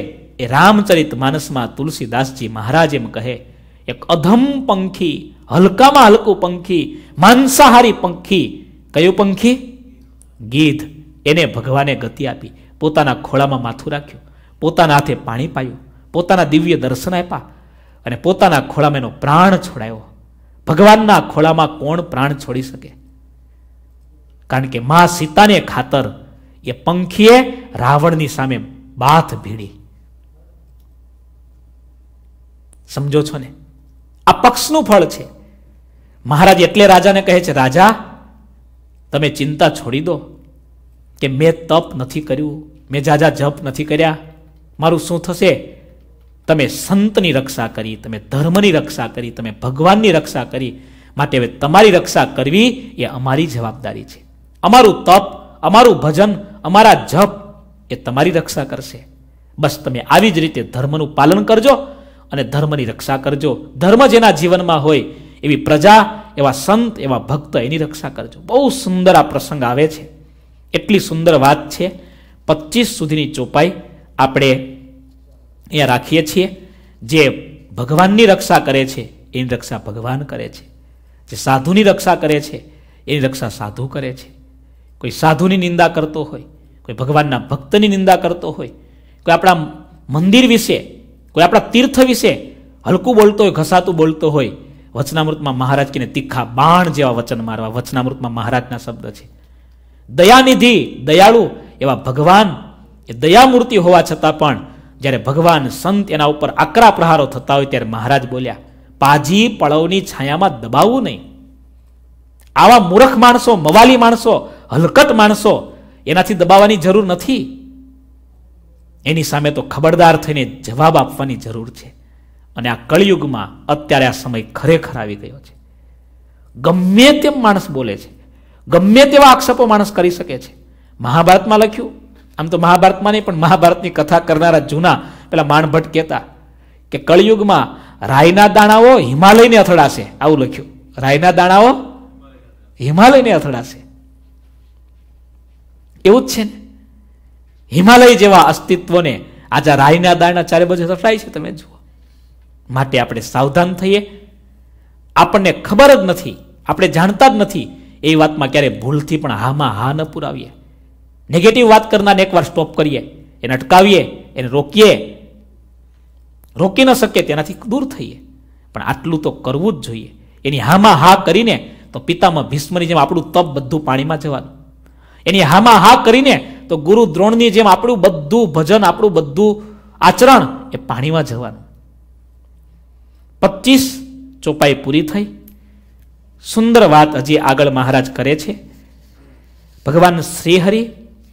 એ રામચરિત માનસમાં તુલસીદાસજી મહારાજ એમ કહે એક અધમ પંખી હલકામાં હલકું પંખી માંસાહારી પંખી કયું પંખી ગીધ એને ભગવાને ગતિ આપી પોતાના ખોળામાં માથું રાખ્યું પોતાના હાથે પાણી પાયું પોતાના દિવ્ય દર્શન આપ્યા અને પોતાના ખોળામાં એનો પ્રાણ છોડાયો ભગવાનના ખોળામાં કોણ પ્રાણ છોડી શકે કારણ કે મા સીતાને ખાતર એ પંખીએ રાવણની સામે બાથ ભીડી સમજો છો ને આ પક્ષનું ફળ છે મહારાજ એટલે રાજાને કહે છે રાજા તમે ચિંતા છોડી દો કે મેં તપ નથી કર્યું મેં જાજા જપ નથી કર્યા મારું શું થશે તમે સંતની રક્ષા કરી તમે ધર્મની રક્ષા કરી તમે ભગવાનની રક્ષા કરી માટે હવે તમારી રક્ષા કરવી એ અમારી જવાબદારી છે અમારું તપ અમારું ભજન અમારા જપ એ તમારી રક્ષા કરશે બસ તમે આવી જ રીતે ધર્મનું પાલન કરજો અને ધર્મની રક્ષા કરજો ધર્મ જેના જીવનમાં હોય એવી પ્રજા એવા સંત એવા ભક્ત એની રક્ષા કરજો બહુ સુંદર આ પ્રસંગ આવે છે એટલી સુંદર વાત છે પચીસ સુધીની ચોપાઈ આપણે અહીંયા રાખીએ છીએ જે ભગવાનની રક્ષા કરે છે એની રક્ષા ભગવાન કરે છે જે સાધુની રક્ષા કરે છે એની રક્ષા સાધુ કરે છે કોઈ સાધુની નિંદા કરતો હોય કોઈ ભગવાનના ભક્તની નિંદા કરતો હોય કોઈ આપણા મંદિર વિશે કોઈ આપણા તીર્થ વિશે હલકું બોલતો હોય ઘસાતું બોલતો હોય વચનામૃતમાં મહારાજ કીને તીખા બાણ જેવા વચન મારવા વચનામૃતમાં મહારાજના શબ્દ છે દયાનિધિ દયાળુ એવા ભગવાન એ દયામૂર્તિ હોવા છતાં પણ જ્યારે ભગવાન સંત એના ઉપર આકરા પ્રહારો થતા હોય ત્યારે મહારાજ બોલ્યા પાજી પળવની છાયામાં દબાવવું નહીં આવા મૂર્ખ માણસો મવાલી માણસો હલકટ માણસો એનાથી દબાવવાની જરૂર નથી એની સામે તો ખબરદાર થઈને જવાબ આપવાની જરૂર છે અને આ કળિયુગમાં અત્યારે આ સમય ખરેખર આવી ગયો છે ગમે તેમ માણસ બોલે છે ગમે તેવા આક્ષેપો માણસ કરી શકે છે મહાભારતમાં લખ્યું આમ તો મહાભારતમાં નહીં પણ મહાભારતની કથા કરનારા જૂના પેલા માણભટ્ટ કહેતા કે કળિયુગમાં રાયના દાણાઓ હિમાલયને અથડાશે આવું લખ્યું રાયના દાણાઓ હિમાલયને અથડાશે એવું જ છે ને હિમાલય જેવા અસ્તિત્વને આજે રાયના દાણા ચારે બાજુ અથડાય છે તમે જુઓ માટે આપણે સાવધાન થઈએ આપણને ખબર જ નથી આપણે જાણતા જ નથી એ વાતમાં ક્યારે ભૂલથી પણ હામાં હા ન પુરાવીએ નેગેટિવ વાત કરનારને એકવાર સ્ટોપ કરીએ એને અટકાવીએ એને રોકીએ રોકી ન શકીએ તેનાથી દૂર થઈએ પણ આટલું તો કરવું જ જોઈએ એની હામાં હા કરીને તો પિતામાં ભીષ્મની જેમ આપણું તપ બધું પાણીમાં જવાનું એની હામાં હા કરીને તો ગુરુ દ્રોણની જેમ આપણું બધું ભજન આપણું બધું આચરણ એ પાણીમાં જવાનું પચીસ ચોપાઈ પૂરી થઈ સુંદર વાત હજી આગળ મહારાજ કરે છે ભગવાન શ્રીહરિ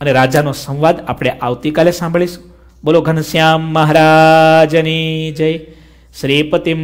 અને રાજાનો સંવાદ આપણે આવતીકાલે સાંભળીશું બોલો ઘનશ્યામ મહારાજની જય શ્રીપતિમ